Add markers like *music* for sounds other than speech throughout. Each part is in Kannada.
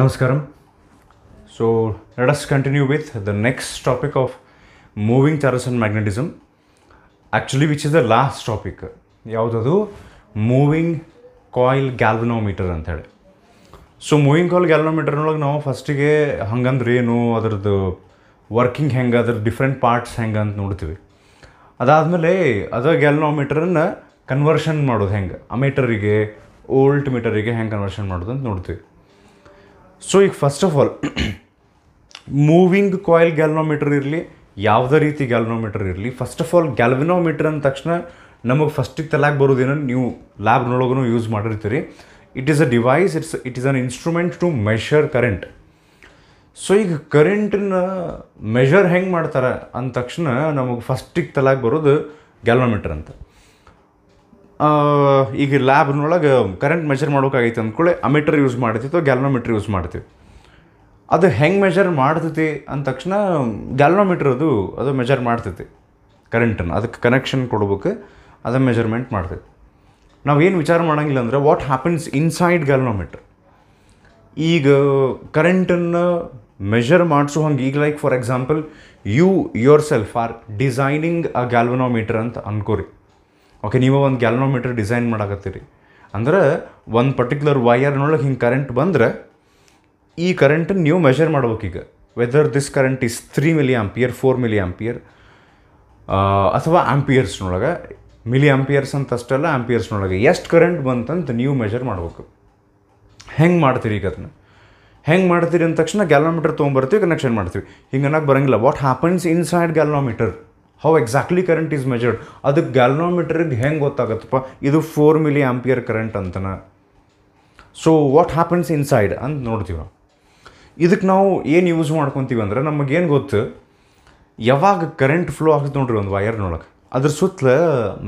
ನಮಸ್ಕಾರ so let continue with the next topic of moving charges charges magnetism actually which is the last topic ಯಾವುದದು ಮೂವಿಂಗ್ ಕಾಯಿಲ್ ಗ್ಯಾಲ್ವನೋಮೀಟರ್ ಅಂಥೇಳಿ ಸೊ ಮೂವಿಂಗ್ ಕಾಯಿಲ್ ಗ್ಯಾಲ್ವನೋಮೀಟರ್ನೊಳಗೆ ನಾವು ಫಸ್ಟಿಗೆ ಹಂಗಂದ್ರೆ ಏನು ಅದರದ್ದು ವರ್ಕಿಂಗ್ ಹೆಂಗೆ ಅದ್ರ ಡಿಫ್ರೆಂಟ್ ಪಾರ್ಟ್ಸ್ ಹೆಂಗೆ ಅಂತ ನೋಡ್ತೀವಿ ಅದಾದಮೇಲೆ ಅದ ಗ್ಯಾಲ್ವನೋಮೀಟರನ್ನು ಕನ್ವರ್ಷನ್ ಮಾಡೋದು ಹೆಂಗೆ ಅಮೀಟರಿಗೆ ಓಲ್ಟ್ ಮೀಟರಿಗೆ ಹೆಂಗೆ ಕನ್ವರ್ಷನ್ ಮಾಡೋದು ಅಂತ ನೋಡ್ತೀವಿ ಸೊ ಈಗ first of all moving coil galvanometer ಇರಲಿ ಯಾವುದೇ ರೀತಿ ಗ್ಯಾಲ್ನೋಮೀಟರ್ ಇರಲಿ ಫಸ್ಟ್ ಆಫ್ ಆಲ್ ಗ್ಯಾಲ್ವಿನೋಮೀಟರ್ ಅಂದ ತಕ್ಷಣ ನಮಗೆ ಫಸ್ಟಿಗೆ ತಲಾಕ್ ಬರೋದೇನೋ ನೀವು ಲ್ಯಾಬ್ನೊಳಗೂ ಯೂಸ್ ಮಾಡಿರ್ತೀರಿ it is a device it's it is an instrument to measure current so ಈಗ ಕರೆಂಟನ್ನ ಮೆಷರ್ ಹೆಂಗೆ ಮಾಡ್ತಾರೆ ಅಂದ ತಕ್ಷಣ ನಮಗೆ ಫಸ್ಟಿಗೆ ತಲಾಕ್ ಬರೋದು ಗ್ಯಾಲ್ನೋಮೀಟರ್ ಅಂತ ಈಗ ಲ್ಯಾಬ್ನೊಳಗೆ ಕರೆಂಟ್ ಮೆಜರ್ ಮಾಡೋಕ್ಕಾಗೈತೆ ಅಂದ್ಕೊಳ್ಳಿ ಅಮೀಟರ್ ಯೂಸ್ ಮಾಡ್ತೀವಿ ಅಥವಾ ಗ್ಯಾಲ್ನೋಮೀಟ್ರ್ ಯೂಸ್ ಮಾಡ್ತೀವಿ ಅದು ಹೆಂಗೆ ಮೆಷರ್ ಮಾಡ್ತೈತಿ ಅಂದ ತಕ್ಷಣ ಗ್ಯಾಲ್ನೋಮೀಟ್ರ್ ಅದು ಅದು ಮೆಜರ್ ಮಾಡ್ತೈತಿ ಕರೆಂಟನ್ನು ಅದಕ್ಕೆ ಕನೆಕ್ಷನ್ ಕೊಡ್ಬೇಕು ಅದು ಮೆಜರ್ಮೆಂಟ್ ಮಾಡ್ತೈತಿ ಏನು ವಿಚಾರ ಮಾಡೋಂಗಿಲ್ಲ ಅಂದರೆ ವಾಟ್ ಹ್ಯಾಪನ್ಸ್ ಇನ್ಸೈಡ್ ಗ್ಯಾಲ್ನೋಮೀಟ್ರ್ ಈಗ ಕರೆಂಟನ್ನು ಮೆಷರ್ ಮಾಡಿಸೋ ಹಂಗೆ ಈಗ like for example you yourself are designing a galvanometer ಅಂತ ಅನ್ಕೋರಿ ಓಕೆ ನೀವು ಒಂದು ಗ್ಯಾಲನೋಮೀಟರ್ ಡಿಸೈನ್ ಮಾಡಕತ್ತೀರಿ ಅಂದ್ರೆ ಒಂದು ಪರ್ಟಿಕ್ಯುಲರ್ ವೈಯರ್ನೊಳಗೆ ಹಿಂಗೆ ಕರೆಂಟ್ ಬಂದರೆ ಈ ಕರೆಂಟನ್ನು ನೀವು ಮೆಷರ್ ಮಾಡ್ಬೇಕೀಗ whether this current is three milli ampere four milli ampere ಅಥವಾ ಆಂಪಿಯರ್ಸ್ನೊಳಗೆ ಮಿಲಿ ಆಂಪಿಯರ್ಸ್ ಅಂತ ಅಷ್ಟೆಲ್ಲ ಆಂಪಿಯರ್ಸ್ನೊಳಗೆ ಎಷ್ಟು ಕರೆಂಟ್ ಬಂತಂತ ನೀವು ಮೆಷರ್ ಮಾಡ್ಬೇಕು ಹೆಂಗೆ ಮಾಡ್ತೀರಿ ಈಗ ಅದನ್ನ ಹೆಂಗೆ ಮಾಡ್ತೀರಿ ಅಂದ ತಕ್ಷಣ ಗ್ಯಾಲೋಮೀಟರ್ ತೊಗೊಂಬರ್ತೀವಿ ಕನೆಕ್ಷನ್ ಮಾಡ್ತೀವಿ ಹಿಂಗೆ ಅನ್ನೋಕೆ ಬರೋಂಗಿಲ್ಲ what happens inside galvanometer how exactly current is measured ಅದಕ್ಕೆ ಗ್ಯಾಲ್ನೋಮೀಟ್ರಿಗೆ ಹೆಂಗೆ ಗೊತ್ತಾಗತ್ತಪ್ಪ ಇದು ಫೋರ್ ಮಿಲಿ ಆಂಪಿಯರ್ ಕರೆಂಟ್ ಅಂತನ ಸೊ ವಾಟ್ ಹ್ಯಾಪನ್ಸ್ ಇನ್ಸೈಡ್ ಅಂತ ನೋಡ್ತೀವಿ ಇದಕ್ಕೆ ನಾವು ಏನು ಯೂಸ್ ಮಾಡ್ಕೊತೀವಿ ಅಂದರೆ ನಮಗೇನು ಗೊತ್ತು ಯಾವಾಗ ಕರೆಂಟ್ ಫ್ಲೋ ಆಗ್ತದೆ ನೋಡ್ರಿ ಒಂದು ವಯರ್ನೊಳಗೆ ಅದ್ರ ಸುತ್ತಲ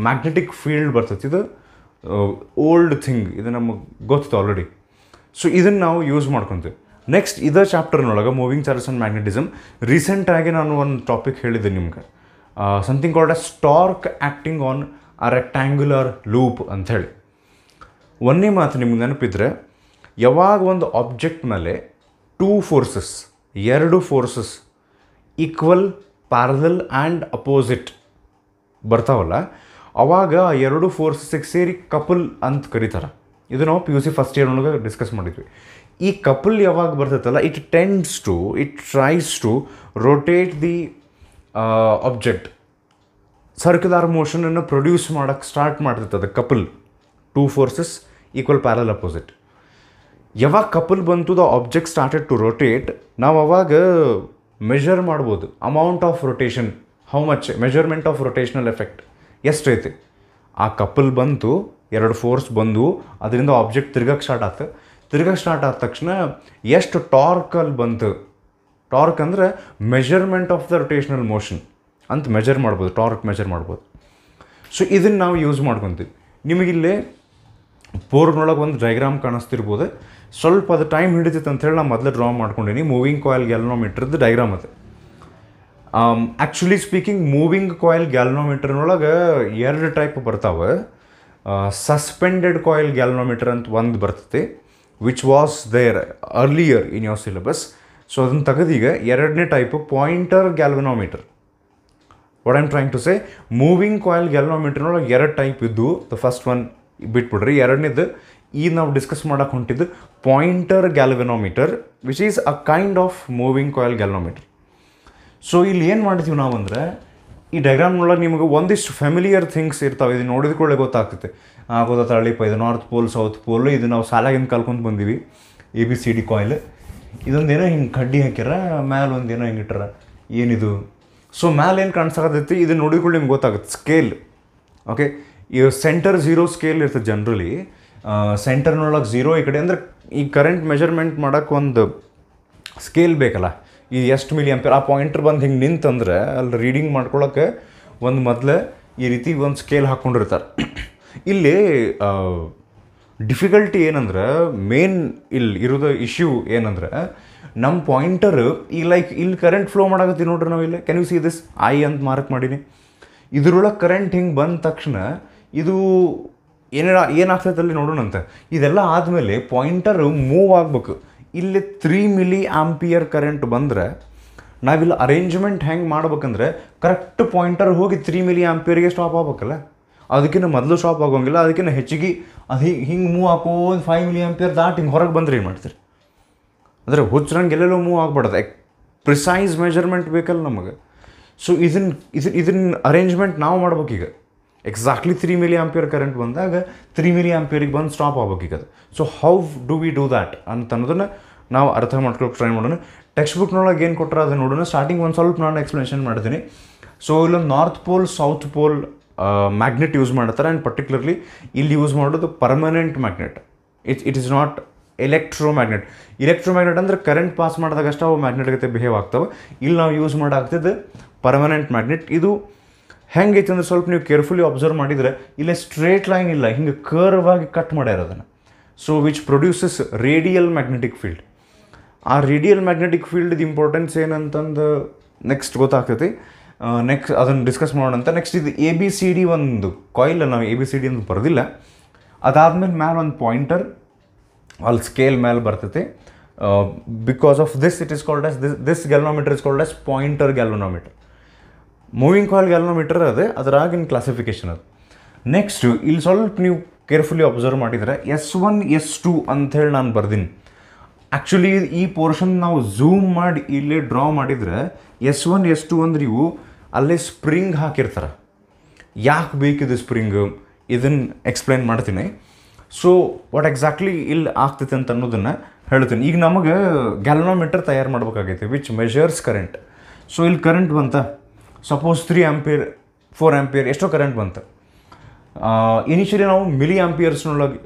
ಮ್ಯಾಗ್ನೆಟಿಕ್ ಫೀಲ್ಡ್ ಬರ್ತೈತಿ ಇದು ಓಲ್ಡ್ ಥಿಂಗ್ ಇದು ನಮಗೆ ಗೊತ್ತಿತ್ತು ಆಲ್ರೆಡಿ ಸೊ ಇದನ್ನು ನಾವು ಯೂಸ್ ಮಾಡ್ಕೊತೀವಿ ನೆಕ್ಸ್ಟ್ ಇದೇ ಚಾಪ್ಟರ್ನೊಳಗೆ ಮೂವಿಂಗ್ ಚಾರ್ಜಸ್ ಆ್ಯಂಡ್ ಮ್ಯಾಗ್ನೆಟಿಸಮ್ ರೀಸೆಂಟಾಗಿ ನಾನು ಒಂದು ಟಾಪಿಕ್ ಹೇಳಿದ್ದೆ ನಿಮ್ಗೆ something called a torque acting on a rectangular loop ಅಂಥೇಳಿ ಒಂದೇ ಮಾತು ನಿಮ್ಗೆ ನೆನಪಿದ್ರೆ ಯಾವಾಗ ಒಂದು ಆಬ್ಜೆಕ್ಟ್ ಮೇಲೆ ಟೂ ಫೋರ್ಸಸ್ ಎರಡು forces equal parallel and opposite ಬರ್ತಾವಲ್ಲ ಅವಾಗ ಎರಡು ಫೋರ್ಸಸ್ಗೆ ಸೇರಿ ಕಪಲ್ ಅಂತ ಕರೀತಾರೆ ಇದು ನಾವು P U C first year ಒಳಗೆ ಡಿಸ್ಕಸ್ ಮಾಡಿದ್ವಿ ಈ ಕಪಲ್ ಯಾವಾಗ ಬರ್ತೈತಲ್ಲ it tends to it tries to rotate the object circular ಮೋಷನನ್ನು ಪ್ರೊಡ್ಯೂಸ್ ಮಾಡೋಕ್ಕೆ ಸ್ಟಾರ್ಟ್ ಮಾಡ್ತಿರ್ತದೆ couple two forces equal parallel opposite ಯಾವಾಗ ಕಪಲ್ ಬಂತು the object started to rotate ನಾವು ಅವಾಗ ಮೆಷರ್ ಮಾಡ್ಬೋದು amount of rotation how much measurement of rotational effect ಎಷ್ಟೈತಿ ಆ ಕಪಲ್ ಬಂತು ಎರಡು ಫೋರ್ಸ್ ಬಂದು ಅದರಿಂದ ಆಬ್ಜೆಕ್ಟ್ ತಿರ್ಗಕ್ಕೆ ಸ್ಟಾರ್ಟ್ ಆಯ್ತು ತಿರ್ಗಕ್ಕೆ ಸ್ಟಾರ್ಟ್ ಆದ ತಕ್ಷಣ ಎಷ್ಟು ಟಾರ್ಕಲ್ಲಿ ಬಂತು ಟಾರ್ಕ್ ಅಂದರೆ measurement of the rotational motion ಅಂತ ಮೆಜರ್ ಮಾಡ್ಬೋದು ಟಾರ್ಕ್ ಮೆಜರ್ ಮಾಡ್ಬೋದು ಸೊ ಇದನ್ನು ನಾವು ಯೂಸ್ ಮಾಡ್ಕೊತೀವಿ ನಿಮಗಿಲ್ಲಿ ಪೋರ್ನೊಳಗೆ ಒಂದು ಡೈಗ್ರಾಮ್ ಕಾಣಿಸ್ತಿರ್ಬೋದು ಸ್ವಲ್ಪ ಅದು ಟೈಮ್ ಹಿಡಿತೈತೆ ಅಂತ ಹೇಳಿ ನಾನು ಮೊದಲು ಡ್ರಾ ಮಾಡ್ಕೊಂಡೀನಿ ಮೂವಿಂಗ್ ಕಾಯಿಲ್ ಗ್ಯಾಲ್ನೋಮೀಟ್ರದ್ದು ಡೈಗ್ರಾಮ್ ಅದು ಆ್ಯಕ್ಚುಲಿ ಸ್ಪೀಕಿಂಗ್ ಮೂವಿಂಗ್ ಕಾಯಿಲ್ ಗ್ಯಾಲ್ನೋಮೀಟ್ರ್ನೊಳಗೆ ಎರಡು ಟೈಪ್ ಬರ್ತಾವೆ ಸಸ್ಪೆಂಡೆಡ್ ಕಾಯಿಲ್ ಗ್ಯಾಲ್ನೋಮೀಟ್ರ್ ಅಂತ ಒಂದು ಬರ್ತೈತಿ which was there earlier in your syllabus so ಅದನ್ನು ತೆಗೆದೀಗ ಎರಡನೇ type pointer galvanometer what I'm trying to say moving coil ಗ್ಯಾಲ್ವನೋಮೀಟರ್ನೊಳಗೆ ಎರಡು ಟೈಪ್ ಇದ್ದು ದ ಫಸ್ಟ್ ಒನ್ ಬಿಟ್ಬಿಡ್ರಿ ಎರಡನೇದು ಈಗ ನಾವು ಡಿಸ್ಕಸ್ ಮಾಡೋಕೆ ಹೊಂಟಿದ್ದು pointer galvanometer which is a kind of moving coil galvanometer so ಇಲ್ಲಿ ಏನು ಮಾಡ್ತೀವಿ ನಾವು ಅಂದ್ರೆ ಈ ಡೈಗ್ರಾಮ್ನೊಳಗೆ ನಿಮಗೆ ಒಂದಿಷ್ಟು ಫ್ಯಾಮಿಲಿಯರ್ ಥಿಂಗ್ಸ್ ಇರ್ತಾವೆ ಇದು ನೋಡಿದ ಕೂಡಲೇ ಗೊತ್ತಾಗ್ತೈತೆ ಗೊತ್ತಾಗ್ತಳಿಪ ಇದು ನಾರ್ತ್ ಪೋಲ್ ಸೌತ್ ಪೋಲ್ ಇದು ನಾವು ಸಾಲಾಗಿಂದ ಕಲ್ಕೊಂಡು ಬಂದೀವಿ A B C D coil ಇದೊಂದು ಏನೋ ಹಿಂಗೆ ಕಡ್ಡಿ ಹಾಕ್ಯಾರ ಮ್ಯಾಲೆ ಒಂದೇನೋ ಹಿಂಗೆ ಇಟ್ಟಾರ ಏನಿದು ಸೊ ಮ್ಯಾಲೆ ಏನು ಕಾಣಿಸಕತ್ತೈತಿ ಇದು ನೋಡಿಕೊಳ್ಳಿ ನಿಮ್ಗೆ ಗೊತ್ತಾಗುತ್ತೆ ಸ್ಕೇಲ್ ಓಕೆ ಈ ಸೆಂಟರ್ ಝೀರೋ ಸ್ಕೇಲ್ ಇರ್ತದೆ ಜನ್ರಲಿ ಸೆಂಟರ್ನೊಳಗೆ ಝೀರೋ ಈ ಕಡೆ ಅಂದರೆ ಈ ಕರೆಂಟ್ ಮೆಜರ್ಮೆಂಟ್ ಮಾಡೋಕ್ಕೆ ಒಂದು ಸ್ಕೇಲ್ ಬೇಕಲ್ಲ ಈ ಎಷ್ಟು ಮಿಲಿ ಆಂಪಿಯರ್ ಆ ಪಾಯಿಂಟ್ರ್ ಬಂದು ಹಿಂಗೆ ನಿಂತಂದ್ರೆ ಅಲ್ಲಿ ರೀಡಿಂಗ್ ಮಾಡ್ಕೊಳ್ಳೋಕೆ ಒಂದು ಮೊದಲೇ ಈ ರೀತಿ ಒಂದು ಸ್ಕೇಲ್ ಹಾಕ್ಕೊಂಡಿರ್ತಾರೆ ಇಲ್ಲಿ ಡಿಫಿಕಲ್ಟಿ ಏನಂದ್ರೆ ಮೇನ್ ಇಲ್ಲಿ ಇರೋದು ಇಶ್ಯೂ ಏನಂದ್ರೆ ನಮ್ಮ ಪಾಯಿಂಟರ್ ಈ ಲೈಕ್ ಇಲ್ಲಿ ಕರೆಂಟ್ ಫ್ಲೋ ಮಾಡಾಕತ್ತಿ ನೋಡ್ರಿ ನಾವು ಇಲ್ಲಿ can you see this I ಅಂತ ಮಾರ್ಕ್ ಮಾಡೀನಿ ಇದರೊಳಗೆ ಕರೆಂಟ್ ಹಿಂಗೆ ಬಂದ ತಕ್ಷಣ ಇದು ಏನು ಏನಾಗ್ತೈತೆ ಅಲ್ಲಿ ನೋಡೋಣಂತ ಇದೆಲ್ಲ ಆದಮೇಲೆ ಪಾಯಿಂಟರ್ ಮೂವ್ ಆಗಬೇಕು ಇಲ್ಲಿ ತ್ರೀ ಮಿಲಿ ಆಂಪಿಯರ್ ಕರೆಂಟ್ ಬಂದರೆ ನಾವಿಲ್ಲಿ ಅರೇಂಜ್ಮೆಂಟ್ ಹೆಂಗೆ ಮಾಡ್ಬೇಕಂದ್ರೆ ಕರೆಕ್ಟ್ ಪಾಯಿಂಟರ್ ಹೋಗಿ ತ್ರೀ ಮಿಲಿ ಆಂಪಿಯರ್ಗೆ ಸ್ಟಾಪ್ ಆಗ್ಬೇಕಲ್ಲ ಅದಕ್ಕಿಂತ ಮೊದಲು ಸ್ಟಾಪ್ ಆಗೋಂಗಿಲ್ಲ ಅದಕ್ಕಿಂತ ಹೆಚ್ಚಿಗೆ ಅದು ಹಿಂಗೆ ಹಿಂಗೆ ಮೂವ್ ಹಾಕೋದು ಫೈವ್ ಮಿಲಿ ಪೇರ್ ದಾಟ್ ಹಿಂಗೆ ಹೊರಗೆ ಬಂದ್ರೆ ಏನು ಮಾಡ್ತೀರಿ ಅಂದರೆ ಹುಚ್ಚರಂಗೆ ಎಲ್ಲೆಲ್ಲೋ ಮೂವ್ ಆಗ್ಬಾರ್ದು ಪ್ರಿಸೈಸ್ ಮೆಜರ್ಮೆಂಟ್ ಬೇಕಲ್ಲ ನಮಗೆ ಸೊ ಇದನ್ನ ಇದು ಇದನ್ನ ಅರೇಂಜ್ಮೆಂಟ್ ನಾವು ಮಾಡ್ಬೇಕೀಗ exactly three milli ampere current ಬಂದಾಗ ತ್ರೀ ಮಿಲಿ ಆಂಪಿಯರಿಗೆ ಬಂದು ಸ್ಟಾಪ್ ಈಗ ಅದು so how do we do that ಅಂತ ಅನ್ನೋದನ್ನು ನಾವು ಅರ್ಥ ಮಾಡ್ಕೊಳಕ್ಕೆ ಟ್ರೈ ಮಾಡೋಣ ಟೆಕ್ಸ್ಟ್ ಬುಕ್ನೊಳಗೆ ಏನು ಕೊಟ್ಟರೆ ಅದನ್ನು ನೋಡೋಣ ಸ್ಟಾರ್ಟಿಂಗ್ ಒಂದು ಸ್ವಲ್ಪ ನಾನು ಎಕ್ಸ್ಪ್ಲನೇಷನ್ ಮಾಡ್ತೀನಿ ಸೊ ಇಲ್ಲೊಂದು north pole south pole magnet use ಮಾಡ್ತಾರೆ ಆ್ಯಂಡ್ ಪರ್ಟಿಕ್ಯುಲರ್ಲಿ ಇಲ್ಲಿ ಯೂಸ್ ಮಾಡೋದು permanent magnet it's it is not electro magnet electro magnet ಅಂದರೆ ಕರೆಂಟ್ ಪಾಸ್ ಮಾಡಿದಾಗಷ್ಟೇ ಅವು ಮ್ಯಾಗ್ನೆಟ್ ಜೊತೆ ಬಿಹೇವ್ ಆಗ್ತವೆ ಇಲ್ಲಿ ನಾವು ಯೂಸ್ ಮಾಡಾಗ್ತಿದ್ದು ಪರ್ಮನೆಂಟ್ ಮ್ಯಾಗ್ನೆಟ್ ಇದು ಹೆಂಗೈತೆ ಅಂದರೆ ಸ್ವಲ್ಪ ನೀವು ಕೇರ್ಫುಲಿ ಅಬ್ಸರ್ವ್ ಮಾಡಿದರೆ ಇಲ್ಲೇ ಸ್ಟ್ರೇಟ್ ಲೈನ್ ಇಲ್ಲ ಹಿಂಗೆ ಕರ್ವ್ ಆಗಿ ಕಟ್ ಮಾಡ್ಯಾರ so which produces radial magnetic field ಆ ರೇಡಿಯಲ್ ಮ್ಯಾಗ್ನೆಟಿಕ್ ಫೀಲ್ಡ್ದು ಇಂಪಾರ್ಟೆನ್ಸ್ ಏನಂತಂದು ನೆಕ್ಸ್ಟ್ ಗೊತ್ತಾಗ್ತೈತಿ ನೆಕ್ಸ್ಟ್ ಅದನ್ನು ಡಿಸ್ಕಸ್ ಮಾಡೋಣ ಅಂತ ನೆಕ್ಸ್ಟ್ ಇದು ಎ ಬಿ ಸಿ ಡಿ ಒಂದು ಕಾಯಿಲ್ ನಾವು ಎ ಬಿ ಸಿ ಡಿ ಅಂತ ಬರೋದಿಲ್ಲ ಅದಾದಮೇಲೆ ಮೇಲೆ ಒಂದು ಪಾಯಿಂಟರ್ ಅಲ್ಲಿ ಸ್ಕೇಲ್ ಮೇಲೆ ಬರ್ತೈತಿ because of this it is called as this this galvanometer is called as pointer galvanometer moving coil galvanometer ಅದೇ ಅದರಾಗಿನ ಕ್ಲಾಸಿಫಿಕೇಷನ್ ಅದು ನೆಕ್ಸ್ಟ್ ಇಲ್ಲಿ ಸ್ವಲ್ಪ ನೀವು ಕೇರ್ಫುಲಿ ಅಬ್ಸರ್ವ್ ಮಾಡಿದರೆ ಎಸ್ ಒನ್ ಎಸ್ ಟು ಅಂಥೇಳಿ ನಾನು ಬರ್ದೀನಿ ಆ್ಯಕ್ಚುಲಿ ಈ ಪೋರ್ಷನ್ ನಾವು ಝೂಮ್ ಮಾಡಿ ಇಲ್ಲಿ ಡ್ರಾ ಮಾಡಿದರೆ ಎಸ್ ಒನ್ ಎಸ್ ಟು ಅಂದ್ರೆ ಇವು ಅಲ್ಲೇ ಸ್ಪ್ರಿಂಗ್ ಹಾಕಿರ್ತಾರೆ ಯಾಕೆ ಬೇಕಿದು ಸ್ಪ್ರಿಂಗ್ ಇದನ್ನು ಎಕ್ಸ್ಪ್ಲೈನ್ ಮಾಡ್ತೀನಿ ಸೊ ವಾಟ್ ಎಕ್ಸಾಕ್ಟ್ಲಿ ಇಲ್ಲಿ ಆಗ್ತೈತೆ ಅಂತ ಅನ್ನೋದನ್ನು ಹೇಳ್ತೀನಿ ಈಗ ನಮಗೆ ಗ್ಯಾಲನೋಮೀಟರ್ ತಯಾರು ಮಾಡ್ಬೇಕಾಗೈತೆ ವಿಚ್ ಮೆಷರ್ಸ್ ಕರೆಂಟ್ ಸೊ ಇಲ್ಲಿ ಕರೆಂಟ್ ಬಂತ suppose three ampere four ampere ಎಷ್ಟೋ ಕರೆಂಟ್ ಬಂತ ಇನಿಷಿಯಲಿ ನಾವು ಮಿಲಿ ಆ್ಯಂಪಿಯರ್ಸ್ನೊಳಗೆ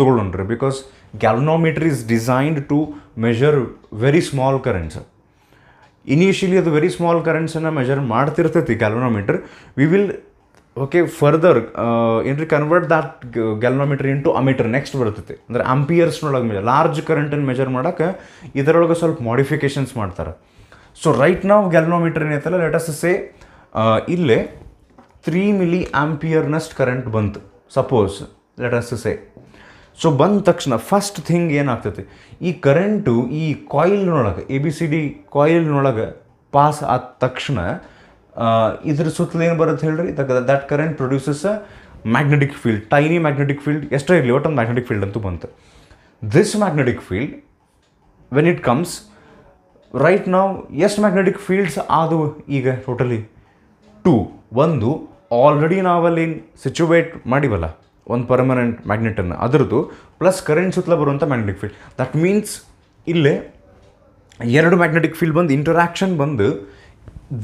ತೊಗೊಳ್ಳೋಣ್ರಿ because galvanometer is designed to measure very small currents initially ಅದು ವೆರಿ ಸ್ಮಾಲ್ ಕರೆಂಟ್ಸನ್ನು ಮೆಜರ್ ಮಾಡ್ತಿರ್ತೈತಿ galvanometer we will okay further ಏನ್ರಿ convert that in into ammeter next ಬರ್ತೈತಿ ಅಂದರೆ ಅಂಪಿಯರ್ಸ್ನೊಳಗೆ ಮೆಜರ್ ಲಾರ್ಜ್ ಕರೆಂಟನ್ನು ಮೆಜರ್ ಮಾಡೋಕೆ ಇದರೊಳಗೆ ಸ್ವಲ್ಪ ಮಾಡಿಫಿಕೇಶನ್ಸ್ ಮಾಡ್ತಾರೆ ಸೊ ರೈಟ್ ನಾವು ಗ್ಯಾಲ್ನೋಮೀಟ್ರ್ ಏನೈತಲ್ಲ ಲೆಟಸ್ ಸೇ ಇಲ್ಲೇ ತ್ರೀ ಮಿಲಿ ಆಂಪಿಯರ್ನಷ್ಟು ಕರೆಂಟ್ ಬಂತು ಸಪೋಸ್ ಲೆಟಸ್ ಸೇ ಸೊ ಬಂದ ತಕ್ಷಣ ಫಸ್ಟ್ ಥಿಂಗ್ ಏನಾಗ್ತೈತಿ ಈ ಕರೆಂಟು ಈ ಕಾಯಿಲ್ನೊಳಗೆ ಎ ಬಿ ಸಿ ಡಿ ಕಾಯಿಲ್ನೊಳಗೆ ಪಾಸ್ ಆದ ತಕ್ಷಣ ಇದ್ರ ಸುತ್ತಲೂ ಏನು ಬರುತ್ತೆ ಹೇಳ್ರಿ that current produces a magnetic field tiny magnetic field ಎಷ್ಟೇ ಇರಲಿ ಒಟ್ಟೊಂದು ಮ್ಯಾಗ್ನೆಟಿಕ್ ಫೀಲ್ಡ್ ಅಂತೂ ಬಂತು this magnetic field when it comes right ನಾವು ಎಷ್ಟು ಮ್ಯಾಗ್ನೆಟಿಕ್ ಫೀಲ್ಡ್ಸ್ ಆದವು ಈಗ ಟೋಟಲಿ ಟೂ ಒಂದು ಆಲ್ರೆಡಿ ನಾವಲ್ಲಿ ಸಿಚುವೇಟ್ ಮಾಡಿವಲ್ಲ ಒಂದು ಪರ್ಮನೆಂಟ್ ಮ್ಯಾಗ್ನೆಟನ್ನು ಅದರದ್ದು ಪ್ಲಸ್ ಕರೆಂಟ್ ಸುತ್ತಲ ಬರುವಂಥ ಮ್ಯಾಗ್ನೆಟಿಕ್ ಫೀಲ್ಡ್ ದಟ್ ಮೀನ್ಸ್ ಇಲ್ಲೇ ಎರಡು ಮ್ಯಾಗ್ನೆಟಿಕ್ ಫೀಲ್ಡ್ ಬಂದು ಇಂಟರಾಕ್ಷನ್ ಬಂದು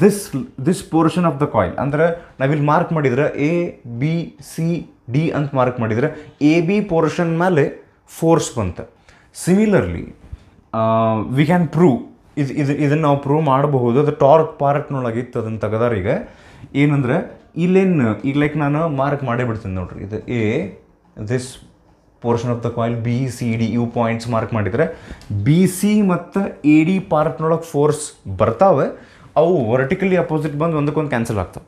this this portion of the coil ಅಂದರೆ ನಾವಿಲ್ಲಿ ಮಾರ್ಕ್ ಮಾಡಿದರೆ ಎ ಬಿ ಸಿ ಡಿ ಅಂತ ಮಾರ್ಕ್ ಮಾಡಿದರೆ ಎ ಬಿ ಪೋರ್ಷನ್ ಮೇಲೆ ಫೋರ್ಸ್ ಬಂತು ಸಿಮಿಲರ್ಲಿ ವಿ ಕ್ಯಾನ್ ಪ್ರೂವ್ ಇದು ಇದು ಇದನ್ನು ನಾವು ಪ್ರೂವ್ ಮಾಡಬಹುದು ಅದು ಟಾರ್ಕ್ ಪಾರ್ಟ್ನೊಳಗಿತ್ತು ಅದನ್ನು ತೆಗೆದಾರಿಗೆ ಏನಂದರೆ ಇಲ್ಲೇನು ಈಗ ಲೈಕ್ ನಾನು ಮಾರ್ಕ್ ಮಾಡೇ ಬಿಡ್ತೀನಿ ನೋಡ್ರಿ ಇದು A this portion of the coil B C D you points mark ಮಾಡಿದರೆ ಬಿ ಸಿ ಮತ್ತು ಎ ಡಿ ಪಾರ್ಟ್ನೊಳಗೆ ಫೋರ್ಸ್ ಬರ್ತಾವೆ ಅವು ವರ್ಟಿಕಲಿ ಅಪೋಸಿಟ್ ಬಂದು ಒಂದಕ್ಕೊಂದು ಕ್ಯಾನ್ಸಲ್ ಆಗ್ತವೆ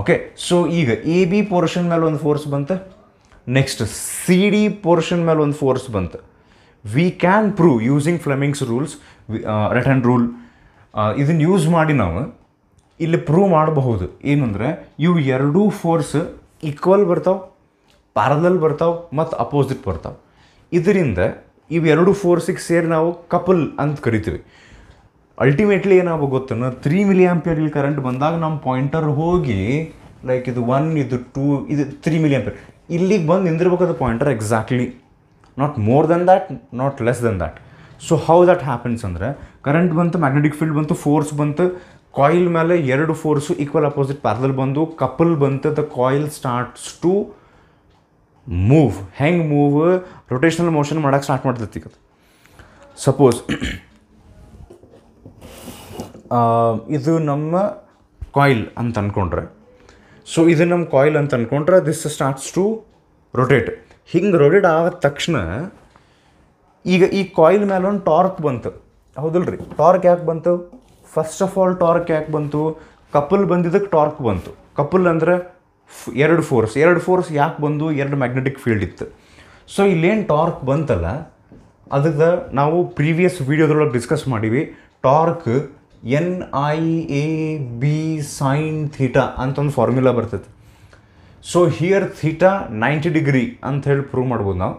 ಓಕೆ ಸೊ ಈಗ ಎ ಬಿ ಪೋರ್ಷನ್ ಮೇಲೆ ಒಂದು ಫೋರ್ಸ್ ಬಂತು ನೆಕ್ಸ್ಟ್ ಸಿ ಡಿ ಪೋರ್ಷನ್ ಮೇಲೆ ಒಂದು ಫೋರ್ಸ್ ಬಂತು we can prove using Fleming's rules right hand rule ಇದನ್ನು ಯೂಸ್ ಮಾಡಿ ನಾವು ಇಲ್ಲಿ ಪ್ರೂವ್ ಮಾಡಬಹುದು ಏನಂದರೆ ಇವು ಎರಡೂ ಫೋರ್ಸ್ ಈಕ್ವಲ್ ಬರ್ತಾವೆ ಪ್ಯಾರಲಲ್ ಬರ್ತಾವೆ ಮತ್ತು ಅಪೋಸಿಟ್ ಬರ್ತಾವೆ ಇದರಿಂದ ಇವೆರಡು ಫೋರ್ಸಿಗೆ ಸೇರಿ ನಾವು ಕಪಲ್ ಅಂತ ಕರಿತೀವಿ ಅಲ್ಟಿಮೇಟ್ಲಿ ಏನಾಗೋ ಗೊತ್ತನ್ನು ತ್ರೀ ಮಿಲಿ ಇಲ್ಲಿ ಕರೆಂಟ್ ಬಂದಾಗ ನಮ್ಮ ಪಾಯಿಂಟರ್ ಹೋಗಿ ಲೈಕ್ ಇದು ಒನ್ ಇದು ಟೂ ಇದು ತ್ರೀ ಮಿಲಿ ಆ್ಯಂಪಿಯರ್ ಇಲ್ಲಿಗೆ ಬಂದು ನಿಂದಿರ್ಬೇಕಾದ pointer exactly not more than that not less than that so how that happens ಅಂದರೆ ಕರೆಂಟ್ ಬಂತು ಮ್ಯಾಗ್ನೆಟಿಕ್ ಫೀಲ್ಡ್ ಬಂತು ಫೋರ್ಸ್ ಬಂತು ಕಾಯಿಲ್ ಮೇಲೆ ಎರಡು ಫೋರ್ಸು ಈಕ್ವಲ್ ಅಪೋಸಿಟ್ ಪ್ಯಾರಲಲ್ ಬಂದು ಕಪಲ್ ಬಂತು the coil starts to move ಹೆಂಗೆ ಮೂವ್ ರೊಟೇಷನಲ್ ಮೋಷನ್ ಮಾಡೋಕ್ಕೆ ಸ್ಟಾರ್ಟ್ ಮಾಡ್ತೈತಿ ಈಗ ಸಪೋಸ್ *clears throat* ಇದು ನಮ್ಮ ಕಾಯಿಲ್ ಅಂತ ಅಂದ್ಕೊಂಡ್ರೆ ಸೊ ಇದು ನಮ್ಮ ಕಾಯಿಲ್ ಅಂತ ಅಂದ್ಕೊಂಡ್ರೆ ದಿಸ್ ಸ್ಟಾರ್ಟ್ಸ್ ಟು ರೊಟೇಟ್ ಹಿಂಗೆ ರೊಟೇಟ್ ಆದ ತಕ್ಷಣ ಈಗ ಈ ಕಾಯಿಲ್ ಮೇಲೆ ಒಂದು ಟಾರ್ಕ್ ಬಂತು ಹೌದಲ್ರಿ ಟಾರ್ಕ್ ಯಾಕೆ ಬಂತು ಫಸ್ಟ್ ಆಫ್ ಆಲ್ ಟಾರ್ಕ್ ಯಾಕೆ ಬಂತು ಕಪಲ್ ಬಂದಿದ್ದಕ್ಕೆ ಟಾರ್ಕ್ ಬಂತು ಕಪಲ್ ಅಂದರೆ ಎರಡು ಫೋರ್ಸ್ ಎರಡು ಫೋರ್ಸ್ ಯಾಕೆ ಬಂದು ಎರಡು ಮ್ಯಾಗ್ನೆಟಿಕ್ ಫೀಲ್ಡ್ ಇತ್ತು ಸೊ ಇಲ್ಲೇನು ಟಾರ್ಕ್ ಬಂತಲ್ಲ ಅದಕ್ಕೆ ನಾವು ಪ್ರೀವಿಯಸ್ ವೀಡಿಯೋದೊಳಗೆ ಡಿಸ್ಕಸ್ ಮಾಡೀವಿ torque N I A B sine theta ಅಂತ ಒಂದು ಫಾರ್ಮುಲಾ ಬರ್ತೈತೆ so here theta ninety degree ಅಂತ ಹೇಳಿ ಪ್ರೂವ್ ಮಾಡ್ಬೋದು ನಾವು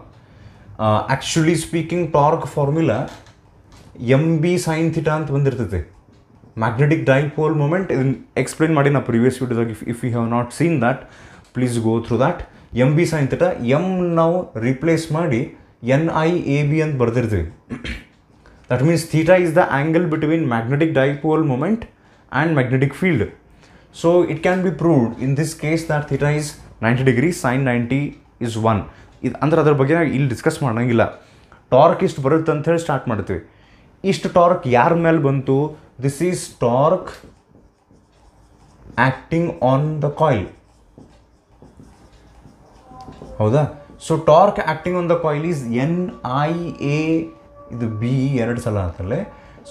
actually speaking torque formula M B sine theta ಅಂತ ಬಂದಿರ್ತೈತೆ ಮ್ಯಾಗ್ನೆಟಿಕ್ ಡೈಪೋಲ್ ಮೂಮೆಂಟ್ ಇದನ್ನು ಎಕ್ಸ್ಪ್ಲೈನ್ ಮಾಡಿ ನಾ ಪ್ರಿವಿಯಸ್ ವೀಡಿಯೋದಾಗ if if you have not seen that please go through that M B sign theta M ನಾವು ರಿಪ್ಲೇಸ್ ಮಾಡಿ ಎನ್ ಐ ಎ ಬಿ ಅಂತ ಬರೆದಿರ್ತೀವಿ that means theta is the angle between magnetic dipole moment and magnetic field so it can be proved in this case that theta is ninety degree sine ninety is one ಇದು ಅಂದ್ರೆ ಅದ್ರ ಬಗ್ಗೆ ಇಲ್ಲಿ ಡಿಸ್ಕಸ್ ಮಾಡೋಂಗಿಲ್ಲ ಟಾರ್ಕ್ ಇಷ್ಟು ಬರುತ್ತೆ ಅಂತ ಹೇಳಿ ಸ್ಟಾರ್ಟ್ ಮಾಡ್ತೀವಿ ಇಷ್ಟು ಟಾರ್ಕ್ ಯಾರ ಮೇಲೆ ಬಂತು this is torque acting on the coil ಹೌದಾ so torque acting on the coil is N I A ಇದು ಬಿ ಎರಡು ಸಲ ಅಂತಲೇ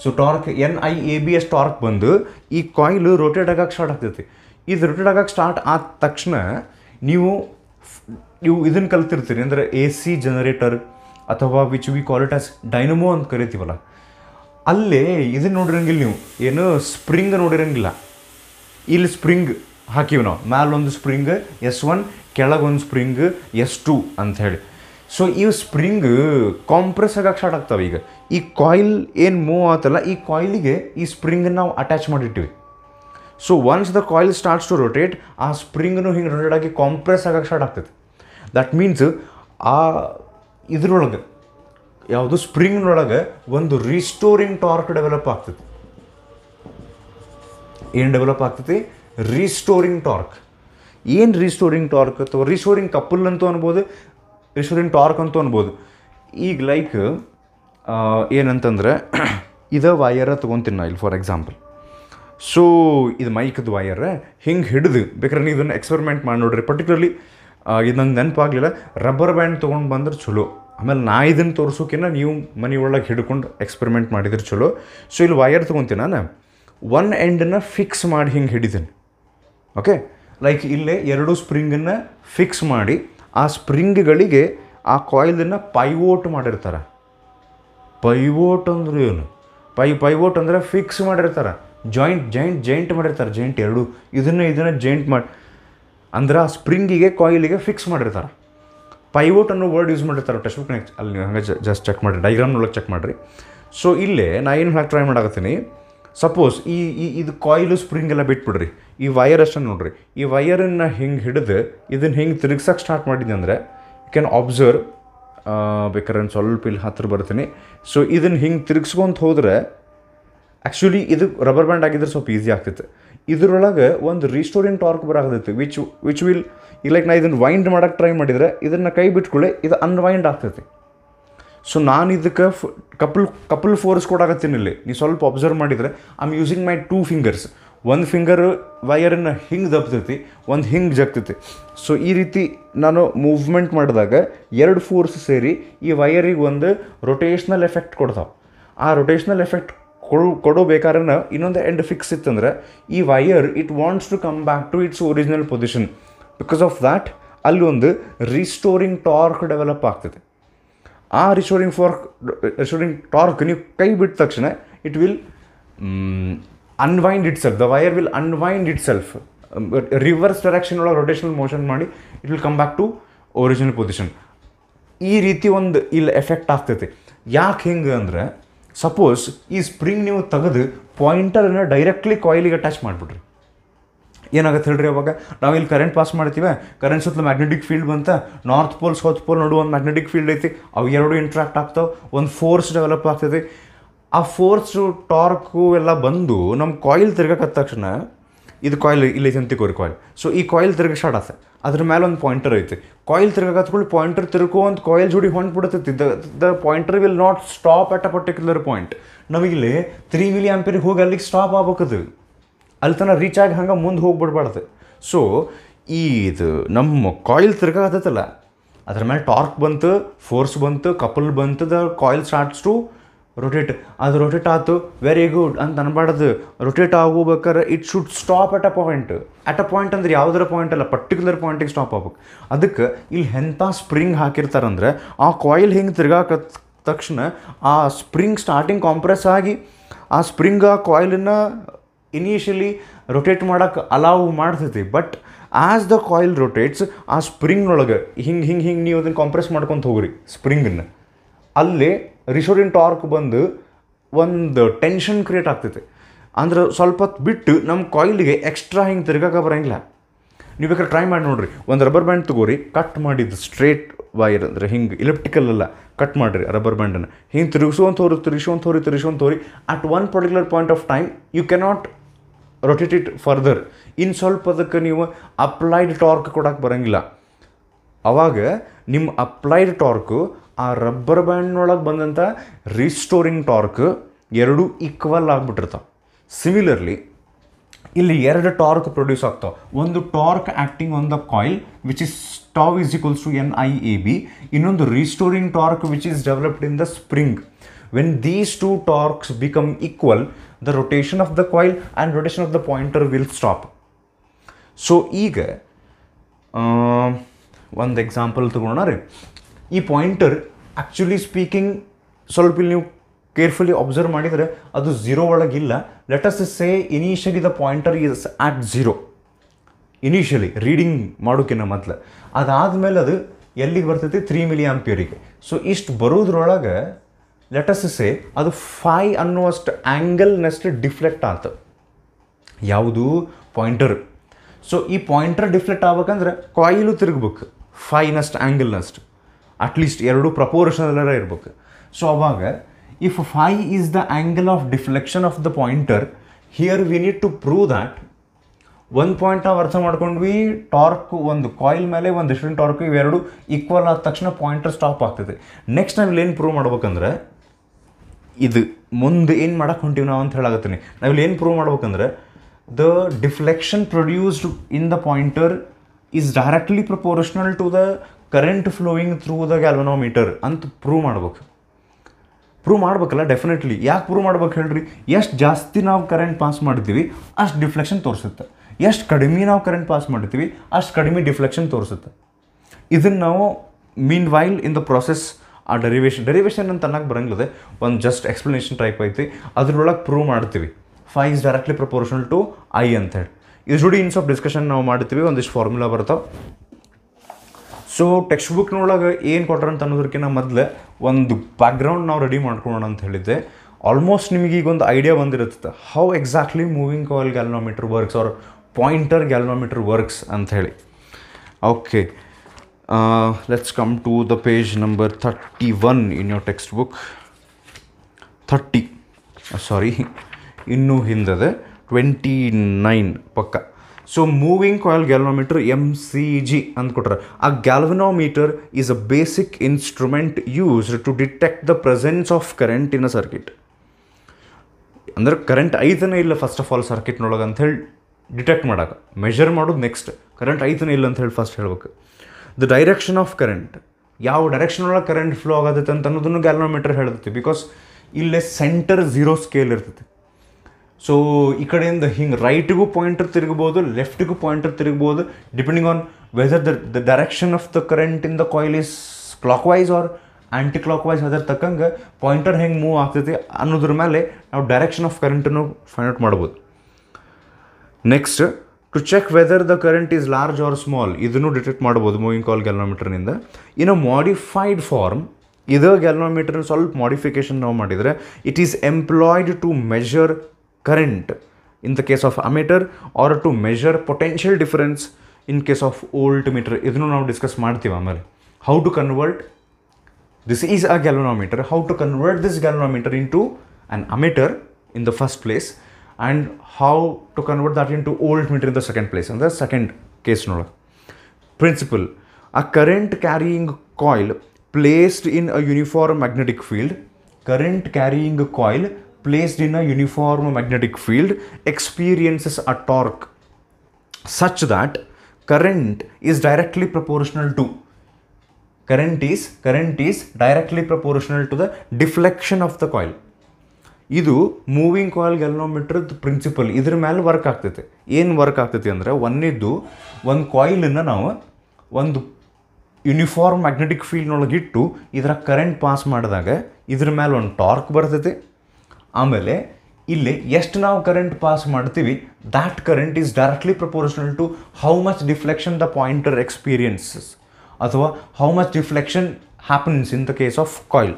so torque N I A B S torque ಬಂದು ಈ ಕಾಯ್ಲು ರೊಟೇಟ್ ಆಗಕ್ಕೆ ಸ್ಟಾರ್ಟ್ ಆಗ್ತೈತಿ ಇದು ರೊಟೇಟ್ ಆಗಕ್ಕೆ ಸ್ಟಾರ್ಟ್ ಆದ ತಕ್ಷಣ ನೀವು ನೀವು ಇದನ್ನು ಕಲ್ತಿರ್ತೀರಿ ಅಂದರೆ ಎ ಸಿ ಜನರೇಟರ್ ಅಥವಾ which we call it dynamo ಅಂತ ಕರಿತೀವಲ್ಲ ಅಲ್ಲೇ ಇದನ್ನ ನೋಡಿರಂಗಿಲ್ಲ ನೀವು ಏನು ಸ್ಪ್ರಿಂಗ್ ನೋಡಿರಂಗಿಲ್ಲ ಇಲ್ಲಿ ಸ್ಪ್ರಿಂಗ್ ಹಾಕಿವಿ ನಾವು ಮ್ಯಾಲೊಂದು ಸ್ಪ್ರಿಂಗ್ ಎಸ್ ಒನ್ ಕೆಳಗೊಂದು ಸ್ಪ್ರಿಂಗ್ ಎಸ್ ಟು ಹೇಳಿ ಸೊ ಈ ಸ್ಪ್ರಿಂಗ್ ಕಾಂಪ್ರೆಸ್ ಆಗಕ್ಕೆ ಸ್ಟಾರ್ಟ್ ಆಗ್ತಾವೆ ಈಗ ಈ ಕಾಯಿಲ್ ಏನು ಮೂವ್ ಆತಲ್ಲ ಈ ಕಾಯಿಲಿಗೆ ಈ ಸ್ಪ್ರಿಂಗನ್ನು ನಾವು ಅಟ್ಯಾಚ್ ಮಾಡಿಟ್ಟಿವಿ so once the coil starts to rotate ಆ ಸ್ಪ್ರಿಂಗ್ನು ಹಿಂಗೆ ರೊಟೇಟ್ ಆಗಿ ಕಾಂಪ್ರೆಸ್ ಆಗಕ್ಕೆ ಸ್ಟಾರ್ಟ್ ಆಗ್ತೈತೆ ದಟ್ ಮೀನ್ಸ್ ಆ ಇದ್ರೊಳಗೆ ಯಾವುದು ಸ್ಪ್ರಿಂಗ್ನೊಳಗೆ ಒಂದು ರಿಸ್ಟೋರಿಂಗ್ ಟಾರ್ಕ್ ಡೆವಲಪ್ ಆಗ್ತೈತಿ ಏನು ಡೆವಲಪ್ ಆಗ್ತೈತಿ ರಿಸ್ಟೋರಿಂಗ್ ಟಾರ್ಕ್ ಏನು ರಿಸ್ಟೋರಿಂಗ್ ಟಾರ್ಕ್ ಅಥವಾ ರಿಸ್ಟೋರಿಂಗ್ ಕಪಲ್ ಅಂತೂ ಅನ್ಬೋದು ರಿಸ್ಟೋರಿಂಗ್ ಟಾರ್ಕ್ ಅಂತ ಅನ್ಬೋದು ಈಗ ಲೈಕ್ ಏನಂತಂದ್ರೆ *clears throat* ಇದ ವಯರ ತೊಗೊತೀನಿ ನಾ ಇಲ್ಲಿ ಫಾರ್ ಎಕ್ಸಾಂಪಲ್ ಸೊ ಇದು ಮೈಕದ ವಯರ್ ಹಿಂಗೆ ಹಿಡಿದು ಬೇಕಾದ್ರೆ ನೀವು ಇದನ್ನು ಎಕ್ಸ್ಪೆರಿಮೆಂಟ್ ಮಾಡಿ ನೋಡ್ರಿ ಪರ್ಟಿಕ್ಯುಲರ್ಲಿ ಇದು ನಂಗೆ ನೆನಪಾಗಲಿಲ್ಲ ರಬ್ಬರ್ ಬ್ಯಾಂಡ್ ತೊಗೊಂಡು ಬಂದ್ರೆ ಚಲೋ ಆಮೇಲೆ ನಾ ಇದನ್ನು ತೋರಿಸೋಕಿನ್ನ ನೀವು ಮನೆ ಒಳಗೆ ಹಿಡ್ಕೊಂಡು ಎಕ್ಸ್ಪೆರಿಮೆಂಟ್ ಮಾಡಿದ್ರೆ ಚಲೋ ಸೊ ಇಲ್ಲಿ ವೈರ್ ತೊಗೊತೀನಿ ನಾನು ಒನ್ ಎಂಡನ್ನು ಫಿಕ್ಸ್ ಮಾಡಿ ಹಿಂಗೆ ಹಿಡಿದೀನಿ ಓಕೆ ಲೈಕ್ ಇಲ್ಲೇ ಎರಡು ಸ್ಪ್ರಿಂಗನ್ನು ಫಿಕ್ಸ್ ಮಾಡಿ ಆ ಸ್ಪ್ರಿಂಗ್ಗಳಿಗೆ ಆ ಕಾಯಿಲನ್ನು ಪೈವೋಟ್ ಮಾಡಿರ್ತಾರೆ ಪೈವೋಟ್ ಅಂದ್ರೆ ಏನು ಪೈ ಪೈವೋಟ್ ಅಂದರೆ ಫಿಕ್ಸ್ ಮಾಡಿರ್ತಾರೆ ಜಾಯಿಂಟ್ ಜಾಯಿಂಟ್ ಜಾಯಿಂಟ್ ಮಾಡಿರ್ತಾರೆ ಜಾಯಿಂಟ್ ಎರಡು ಇದನ್ನು ಇದನ್ನು ಜಾಯಿಂಟ್ ಮಾಡಿ ಅಂದ್ರೆ ಆ ಸ್ಪ್ರಿಂಗಿಗೆ ಕಾಯ್ಲಿಗೆ ಫಿಕ್ಸ್ ಮಾಡಿರ್ತಾರೆ ಪೈವೋಟ್ ಅನ್ನೋ ವರ್ಡ್ ಯೂಸ್ ಮಾಡಿರ್ತಾರೆ ಟೆಕ್ಸ್ಟ್ ಬುಕ್ ಅಲ್ಲಿ ನೀವು ಹಂಗೆ ಜಸ್ಟ್ ಚೆಕ್ ಮಾಡಿರಿ ಡೈಗ್ರಾಮ್ನೊಳಗೆ ಚೆಕ್ ಮಾಡಿರಿ ಸೊ ಇಲ್ಲೇ ನಾ ಏನು ಹಾಕಿ ಟ್ರೈ ಮಾಡಾಕತ್ತೀನಿ ಸಪೋಸ್ ಈ ಈ ಇದು ಕಾಯಿಲು ಸ್ಪ್ರಿಂಗ್ ಎಲ್ಲ ಬಿಟ್ಬಿಡ್ರಿ ಈ ವಯರ್ ಅಷ್ಟೇ ನೋಡ್ರಿ ಈ ವಯರನ್ನು ಹಿಂಗೆ ಹಿಡಿದು ಇದನ್ನು ಹಿಂಗೆ ತಿರುಗ್ಸಕ್ಕೆ ಸ್ಟಾರ್ಟ್ ಮಾಡಿದ್ದೆ ಅಂದರೆ ಯು ಕ್ಯಾನ್ ಅಬ್ಸರ್ವ್ ಬೇಕಾದ್ರೆ ಸ್ವಲ್ಪ ಇಲ್ಲಿ ಹತ್ತಿರ ಬರ್ತೀನಿ ಸೊ ಇದನ್ನು ಹಿಂಗೆ ತಿರುಗಿಸ್ಕೊಂತ ಹೋದರೆ ಆ್ಯಕ್ಚುಲಿ ಇದು ರಬ್ಬರ್ ಬ್ಯಾಂಡ್ ಆಗಿದ್ರೆ ಸ್ವಲ್ಪ ಈಸಿ ಆಗ್ತಿತ್ತು ಇದರೊಳಗೆ ಒಂದು ರಿಸ್ಟೋರಿಂಗ್ ಟಾರ್ಕ್ ಬರಾಕತೈತಿ ವಿಚ್ ವಿಚ್ ವಿಲ್ ಈಗ ಲೈಕ್ ನಾ ಇದನ್ನು ವೈಂಡ್ ಮಾಡೋಕ್ಕೆ ಟ್ರೈ ಮಾಡಿದರೆ ಇದನ್ನು ಕೈ ಬಿಟ್ಕೊಳ್ಳಿ ಇದು ಅನ್ವೈಂಡ್ ಆಗ್ತೈತಿ ಸೊ ನಾನು ಇದಕ್ಕೆ ಫ್ ಕಪಲ್ ಕಪಲ್ ಫೋರ್ಸ್ ಕೊಡಾಕತ್ತೀನಿ ಇಲ್ಲಿ ನೀವು ಸ್ವಲ್ಪ ಅಬ್ಸರ್ವ್ ಮಾಡಿದರೆ am using my two fingers ಒಂದು ಫಿಂಗರ್ ವೈಯರನ್ನು ಹಿಂಗೆ ದಬ್ತೈತಿ ಒಂದು ಹಿಂಗೆ ಜಗ್ತೈತಿ ಸೊ ಈ ರೀತಿ ನಾನು ಮೂವ್ಮೆಂಟ್ ಮಾಡಿದಾಗ ಎರಡು ಫೋರ್ಸ್ ಸೇರಿ ಈ ವೈಯರಿಗೆ ಒಂದು ರೊಟೇಷ್ನಲ್ ಎಫೆಕ್ಟ್ ಕೊಡ್ತಾವೆ ಆ ರೊಟೇಷ್ನಲ್ ಎಫೆಕ್ಟ್ ಕೊಡು ಕೊಡೋ ಬೇಕಾದ್ರೆ ಇನ್ನೊಂದು ಎಂಡ್ ಫಿಕ್ಸ್ ಇತ್ತಂದ್ರೆ ಈ wire it wants to come back to its original position because of that ಅಲ್ಲಿ ಒಂದು ರಿಸ್ಟೋರಿಂಗ್ ಟಾರ್ಕ್ ಡೆವಲಪ್ ಆಗ್ತದೆ ಆ ರಿಸ್ಟೋರಿಂಗ್ ಫಾರ್ಕ್ ರಿಸ್ಟೋರಿಂಗ್ ಟಾರ್ಕ್ ನೀವು ಕೈ ಬಿಟ್ಟ ತಕ್ಷಣ it will unwind itself the wire will unwind itself reverse direction ಒಳಗೆ ರೊಟೇಷನಲ್ ಮೋಷನ್ ಮಾಡಿ it will come back to original position ಈ ರೀತಿ ಒಂದು ಇಲ್ಲಿ ಎಫೆಕ್ಟ್ ಆಗ್ತೈತಿ ಯಾಕೆ ಹೆಂಗೆ ಅಂದರೆ ಸಪೋಸ್ ಈ ಸ್ಪ್ರಿಂಗ್ ನೀವು ತೆಗೆದು ಪಾಯಿಂಟರನ್ನು ಡೈರೆಕ್ಟ್ಲಿ ಕಾಯಿಲಿಗೆ ಅಟ್ಯಾಚ್ ಮಾಡಿಬಿಡ್ರಿ ಏನಾಗುತ್ತೆ ಹೇಳ್ರಿ ಅವಾಗ ನಾವು ಇಲ್ಲಿ ಕರೆಂಟ್ ಪಾಸ್ ಮಾಡ್ತೀವಿ ಕರೆಂಟ್ ಸುತ್ತಲೂ ಮ್ಯಾಗ್ನೆಟಿಕ್ ಫೀಲ್ಡ್ ಬಂತ ನಾರ್ತ್ ಪೋಲ್ ಸೌತ್ ಪೋಲ್ ನೋಡು ಒಂದು ಮ್ಯಾಗ್ನೆಟಿಕ್ ಫೀಲ್ಡ್ ಐತಿ ಅವು ಎರಡು ಇಂಟ್ರಾಕ್ಟ್ ಆಗ್ತಾವ ಒಂದು ಫೋರ್ಸ್ ಡೆವಲಪ್ ಆಗ್ತದೆ ಆ ಫೋರ್ಸು ಟಾರ್ಕು ಎಲ್ಲ ಬಂದು ನಮ್ಮ ಕಾಯಿಲ್ ತಿರ್ಗಕ್ಕೆ ತಕ್ಷಣ ಇದು ಕಾಯಿಲ್ ಇಲ್ಲಿ ತಿಂತಿಕೋರಿ ಕಾಯಿಲ್ ಸೊ ಈ ಕಾಯಿಲ್ ತಿರುಗಿ ಸ್ಟಾರ್ಟ್ ಆತ ಅದ್ರ ಮೇಲೆ ಒಂದು ಪಾಯಿಂಟರ್ ಐತಿ ಕಾಯಿಲ್ ತಿರ್ಗಾಕತ್ಕೊಂಡು ಪಾಯಿಂಟರ್ ತಿರುಗೋ ಒಂದು ಕಾಯಿಲ್ ಜೋಡಿ ಹೊಂಟು ಬಿಡುತ್ತೈತಿ the pointer will not stop at a particular point ನಮಗಿಲ್ಲಿ ತ್ರೀ ವಿಲಿ ಆಂಪಿಯರಿಗೆ ಹೋಗಿ ಅಲ್ಲಿಗೆ ಸ್ಟಾಪ್ ಆಗ್ಬೇಕದು ಅಲ್ಲಿ ತನಕ ರೀಚ್ ಆಗಿ ಹಂಗೆ ಮುಂದೆ ಹೋಗಿಬಿಡ್ಬಾರ್ದು ಸೊ ಈ ಇದು ನಮ್ಮ ಕಾಯಿಲ್ ತಿರ್ಗಾಕತ್ತಲ್ಲ ಅದ್ರ ಮೇಲೆ ಟಾರ್ಕ್ ಬಂತು ಫೋರ್ಸ್ ಬಂತು ಕಪಲ್ ಬಂತು the coil starts to rotate ಅದು ರೊಟೇಟ್ ಆಯ್ತು ವೆರಿ ಗುಡ್ ಅಂತ ಅನ್ಬಾರ್ದು ರೊಟೇಟ್ ಆಗೋಬೇಕಾದ್ರೆ it should stop at a point at a point ಅಂದ್ರೆ ಯಾವುದರ ಪಾಯಿಂಟ್ ಅಲ್ಲ ಪರ್ಟಿಕ್ಯುಲರ್ ಪಾಯಿಂಟಿಗೆ ಸ್ಟಾಪ್ ಆಗ್ಬೇಕು ಅದಕ್ಕೆ ಇಲ್ಲಿ ಎಂಥ ಸ್ಪ್ರಿಂಗ್ ಹಾಕಿರ್ತಾರಂದ್ರೆ ಆ ಕಾಯಿಲ್ ಹಿಂಗೆ ತಿರ್ಗಾಕ ತಕ್ಷಣ ಆ ಸ್ಪ್ರಿಂಗ್ ಸ್ಟಾರ್ಟಿಂಗ್ ಕಾಂಪ್ರೆಸ್ ಆಗಿ ಆ ಸ್ಪ್ರಿಂಗ್ ಆ ಕಾಯಿಲನ್ನು ಇನಿಷಿಯಲಿ ರೊಟೇಟ್ ಮಾಡೋಕ್ಕೆ ಅಲಾವ್ ಮಾಡ್ತೈತಿ but as the coil rotates ಆ ಸ್ಪ್ರಿಂಗ್ನೊಳಗೆ ಹಿಂಗೆ ಹಿಂಗೆ ಹಿಂಗೆ ನೀವು ಅದನ್ನು ಕಾಂಪ್ರೆಸ್ ಮಾಡ್ಕೊತ ಹೋಗ್ರಿ ಸ್ಪ್ರಿಂಗನ್ನು ಅಲ್ಲಿ ರಿಸೋರಿನ್ ಟಾರ್ಕ್ ಬಂದು ಒಂದು ಟೆನ್ಷನ್ ಕ್ರಿಯೇಟ್ ಆಗ್ತೈತೆ ಅಂದ್ರೆ ಸ್ವಲ್ಪ ಹೊತ್ತು ಬಿಟ್ಟು ನಮ್ಮ ಕಾಯಿಲ್ಗೆ ಎಕ್ಸ್ಟ್ರಾ ಹಿಂಗೆ ತಿರ್ಗಕ್ಕೆ ಬರೋಂಗಿಲ್ಲ ನೀವು ಬೇಕಾದ್ರೆ ಟ್ರೈ ಮಾಡಿ ನೋಡಿರಿ ಒಂದು ರಬ್ಬರ್ ಬ್ಯಾಂಡ್ ತಗೋರಿ ಕಟ್ ಮಾಡಿದ್ದು ಸ್ಟ್ರೇಟ್ ವೈರ್ ಅಂದರೆ ಹಿಂಗೆ ಇಲೆಪ್ಟಿಕಲ್ ಅಲ್ಲ ಕಟ್ ಮಾಡಿರಿ ರಬ್ಬರ್ ಬ್ಯಾಂಡನ್ನು ಹಿಂಗೆ ತಿರುಗಿಸುವಂಥವ್ರು ತಿರುಗಿಸುವಂಥವ್ರು ತಿರುಗಿಸುವಂಥವ್ರಿ at one particular point of time you cannot rotate it further ಇನ್ನು ಸ್ವಲ್ಪ ಅದಕ್ಕೆ ನೀವು ಅಪ್ಲೈಡ್ ಟಾರ್ಕ್ ಕೊಡೋಕ್ಕೆ ಬರೋಂಗಿಲ್ಲ ಆವಾಗ ನಿಮ್ಮ ಅಪ್ಲೈಡ್ ಟಾರ್ಕು ಆ ರಬ್ಬರ್ ಬ್ಯಾಂಡ್ನೊಳಗೆ ಬಂದಂಥ ರಿಸ್ಟೋರಿಂಗ್ ಟಾರ್ಕ್ ಎರಡು ಈಕ್ವಲ್ ಆಗಿಬಿಟ್ಟಿರ್ತಾವೆ ಸಿಮಿಲರ್ಲಿ ಇಲ್ಲಿ ಎರಡು ಟಾರ್ಕ್ ಪ್ರೊಡ್ಯೂಸ್ ಆಗ್ತಾವೆ ಒಂದು torque acting on the coil which is tau is equals to N I A B ಇನ್ನೊಂದು restoring torque which is developed in the spring when these two torques become equal the rotation of the coil and rotation of the pointer will stop so ಈಗ ಒಂದು ಎಕ್ಸಾಂಪಲ್ ತಗೊಳೋಣ ರೀ ಈ ಪಾಯಿಂಟರ್ ಆ್ಯಕ್ಚುಲಿ ಸ್ಪೀಕಿಂಗ್ ಸ್ವಲ್ಪ ಇಲ್ಲಿ ನೀವು ಕೇರ್ಫುಲಿ ಅಬ್ಸರ್ವ್ ಮಾಡಿದರೆ ಅದು ಝೀರೋ ಒಳಗಿಲ್ಲ as say initially the pointer is at zero initially reading ಮಾಡೋಕ್ಕಿನ್ನ ಮೊದಲು ಅದಾದಮೇಲೆ ಅದು ಎಲ್ಲಿಗೆ ಬರ್ತೈತಿ ತ್ರೀ ಮಿಲಿ ಆಂಪಿಯರಿಗೆ ಸೊ ಇಷ್ಟು ಬರೋದ್ರೊಳಗೆ ಅಸ್ ಸೇ ಅದು ಫೈ ಅನ್ನುವಷ್ಟು ಆ್ಯಂಗಲ್ನಷ್ಟು ಡಿಫ್ಲೆಕ್ಟ್ ಆಯ್ತು ಯಾವುದು ಪಾಯಿಂಟರ್ ಸೊ ಈ ಪಾಯಿಂಟರ್ ಡಿಫ್ಲೆಕ್ಟ್ ಆಗ್ಬೇಕಂದ್ರೆ ಕಾಯಿಲು ತಿರುಗ್ಬೇಕು ಫೈನಷ್ಟು ಆ್ಯಂಗಲ್ನಷ್ಟು ಅಟ್ಲೀಸ್ಟ್ ಎರಡು ಪ್ರಪೋರ್ಷನಲ್ಲರ ಇರಬೇಕು ಸೊ ಅವಾಗ if phi is the angle of deflection of the pointer here we need to prove that ಒಂದು ಪಾಯಿಂಟ್ ನಾವು ಅರ್ಥ ಮಾಡ್ಕೊಂಡ್ವಿ ಟಾರ್ಕ್ ಒಂದು ಕಾಯಿಲ್ ಮೇಲೆ ಒಂದು ಡಿಫ್ರೆಂಟ್ ಟಾರ್ಕ್ ಇವೆರಡು ಈಕ್ವಲ್ ಆದ ತಕ್ಷಣ ಪಾಯಿಂಟರ್ ಸ್ಟಾಪ್ ಆಗ್ತದೆ ನೆಕ್ಸ್ಟ್ ನಾವು ಏನು ಪ್ರೂವ್ ಮಾಡ್ಬೇಕಂದ್ರೆ ಇದು ಮುಂದೆ ಏನು ಮಾಡಕ್ಕೆ ಹೊಂಟೀವಿ ನಾವು ಅಂತ ಹೇಳಾಗತ್ತೀನಿ ಇಲ್ಲಿ ಏನು ಪ್ರೂವ್ ಮಾಡ್ಬೇಕಂದ್ರೆ the deflection produced in the pointer is directly proportional to the current flowing through the galvanometer ಅಂತ ಪ್ರೂವ್ ಮಾಡ್ಬೇಕು ಪ್ರೂವ್ ಮಾಡ್ಬೇಕಲ್ಲ ಡೆಫಿನೆಟ್ಲಿ ಯಾಕೆ ಪ್ರೂವ್ ಮಾಡ್ಬೇಕು ಹೇಳ್ರಿ ಎಷ್ಟು ಜಾಸ್ತಿ ನಾವು ಕರೆಂಟ್ ಪಾಸ್ ಮಾಡ್ತೀವಿ ಅಷ್ಟು ಡಿಫ್ಲೆಕ್ಷನ್ ತೋರಿಸುತ್ತೆ ಎಷ್ಟು ಕಡಿಮೆ ನಾವು ಕರೆಂಟ್ ಪಾಸ್ ಮಾಡ್ತೀವಿ ಅಷ್ಟು ಕಡಿಮೆ ಡಿಫ್ಲೆಕ್ಷನ್ ತೋರಿಸುತ್ತೆ ಇದನ್ನು ನಾವು meanwhile in the process ಆ ಡೆರಿವೇಶನ್ ಡೆರಿವೇಷನ್ ಅಂತ ಅನ್ನಕ್ಕೆ ಬರಂಗಿಲ್ಲದೆ ಒಂದು ಜಸ್ಟ್ ಎಕ್ಸ್ಪ್ಲನೇಷನ್ ಟೈಪ್ ಐತಿ ಅದರೊಳಗೆ ಪ್ರೂವ್ ಮಾಡ್ತೀವಿ phi is directly proportional to I ಅಂತ ಹೇಳಿ ಇದು ಜೋಡಿ ಇನ್ಸ್ ಆಫ್ ಡಿಸ್ಕಷನ್ ನಾವು ಮಾಡ್ತೀವಿ ಒಂದಿಷ್ಟು ಫಾರ್ಮುಲಾ ಬರ್ತಾವೆ ಸೊ ಟೆಕ್ಸ್ಟ್ ಬುಕ್ನೊಳಗೆ ಏನು ಕೊಟ್ರಂತ ಅನ್ನೋದಕ್ಕಿಂತ ಮೊದಲೇ ಒಂದು ಬ್ಯಾಕ್ಗ್ರೌಂಡ್ ನಾವು ರೆಡಿ ಮಾಡ್ಕೊಳ್ಳೋಣ ಅಂತ ಹೇಳಿದ್ದೆ ಆಲ್ಮೋಸ್ಟ್ ನಿಮಗೆ ಈಗ ಒಂದು ಐಡಿಯಾ ಬಂದಿರುತ್ತೆ how exactly moving coil galvanometer works ಅವ್ರ ಪಾಯಿಂಟರ್ ಗ್ಯಾಲ್ನೋಮೀಟ್ರ್ ವರ್ಕ್ಸ್ ಅಂತ ಹೇಳಿ okay let's come to the page number thirty one in your text book thirty sorry ಇನ್ನೂ ಹಿಂದದೆ ಟ್ವೆಂಟಿ ನೈನ್ ಪಕ್ಕ so moving coil galvanometer M C G ಅಂತ ಕೊಟ್ಟರೆ ಆ galvanometer is a basic instrument used to detect the presence of current in a circuit ಅಂದರೆ ಕರೆಂಟ್ ಐತನೇ ಇಲ್ಲ ಫಸ್ಟ್ ಆಫ್ ಆಲ್ ಸರ್ಕಿಟ್ನೊಳಗೆ ಅಂಥೇಳಿ ಡಿಟೆಕ್ಟ್ ಮಾಡೋಕೆ ಮೆಷರ್ ಮಾಡೋದು ನೆಕ್ಸ್ಟ್ ಕರೆಂಟ್ ಐತನೇ ಇಲ್ಲ ಅಂತ ಹೇಳಿ ಫಸ್ಟ್ ಹೇಳ್ಬೇಕು ದ ಡೈರೆಕ್ಷನ್ ಆಫ್ ಕರೆಂಟ್ ಯಾವ ಡೈರೆಕ್ಷನ್ ಒಳಗೆ ಕರೆಂಟ್ ಫ್ಲೋ ಆಗತ್ತೆ ಅಂತ ಅನ್ನೋದನ್ನು ಗ್ಯಾಲ್ವನೋಮೀಟರ್ ಹೇಳ್ತೈತಿ ಬಿಕಾಸ್ ಇಲ್ಲೇ ಸೆಂಟರ್ ಝೀರೋ ಸ್ಕೇಲ್ ಇರ್ತೈತಿ ಸೊ ಈ ಕಡೆಯಿಂದ ಹಿಂಗೆ ರೈಟಿಗೂ ಪಾಯಿಂಟರ್ ತಿರುಗ್ಬೋದು ಲೆಫ್ಟಿಗೂ ಪಾಯಿಂಟರ್ ತಿರುಗ್ಬೋದು depending on whether the the direction of the current in the coil is clockwise or anticlockwise ಅದರ ತಕ್ಕಂಗೆ ಪಾಯಿಂಟರ್ ಹೆಂಗೆ ಮೂವ್ ಆಗ್ತೈತಿ ಅನ್ನೋದ್ರ ಮೇಲೆ ನಾವು ಡೈರೆಕ್ಷನ್ ಆಫ್ ಕರೆಂಟನ್ನು ಫೈಂಡ್ ಔಟ್ ಮಾಡ್ಬೋದು next to check whether the current is large or small ಇದನ್ನು ಡಿಟೆಕ್ಟ್ ಮಾಡ್ಬೋದು moving coil in a modified form ಇದು ಗ್ಯಾಲೋಮೀಟರ್ ಸ್ವಲ್ಪ ಮಾಡಿಫಿಕೇಶನ್ ನಾವು ಮಾಡಿದರೆ it is employed to measure current in the case of ammeter or to measure potential difference in case of voltmeter ಇದನ್ನು ನಾವು ಡಿಸ್ಕಸ್ ಮಾಡ್ತೀವಿ ಆಮೇಲೆ how to convert this is a galvanometer how to convert this galvanometer into an ammeter in the first place and how to convert that into voltmeter in the second place ಅಂದರೆ ಸೆಕೆಂಡ್ ಕೇಸ್ನೊಳಗೆ principle a current carrying coil placed in a uniform magnetic field current carrying coil placed in a uniform magnetic field experiences a torque such that current is directly proportional to current is current is directly proportional to the coil idu moving coil ಇದು ಮೂವಿಂಗ್ ಕಾಯಿಲ್ ಗೆಲ್ನೋಮೀಟ್ರದ್ದು ಪ್ರಿನ್ಸಿಪಲ್ ಇದ್ರ ಮೇಲೆ ವರ್ಕ್ ಆಗ್ತೈತೆ ಏನು ವರ್ಕ್ ಆಗ್ತೈತಿ ಅಂದರೆ ಒಂದಿದ್ದು ಒಂದು ಕಾಯಿಲನ್ನು ನಾವು ಒಂದು ಯೂನಿಫಾರ್ಮ್ ಮ್ಯಾಗ್ನೆಟಿಕ್ ಫೀಲ್ಡ್ನೊಳಗಿಟ್ಟು ಇದರ ಕರೆಂಟ್ ಪಾಸ್ ಮಾಡಿದಾಗ ಇದ್ರ ಮೇಲೆ ಒಂದು ಟಾರ್ಕ್ ಬರ್ತೈತಿ ಆಮೇಲೆ ಇಲ್ಲಿ ಎಷ್ಟು ನಾವು ಕರೆಂಟ್ ಪಾಸ್ ಮಾಡ್ತೀವಿ that current is directly proportional to how much deflection the pointer experiences ಅಥವಾ how much deflection happens in the case of coil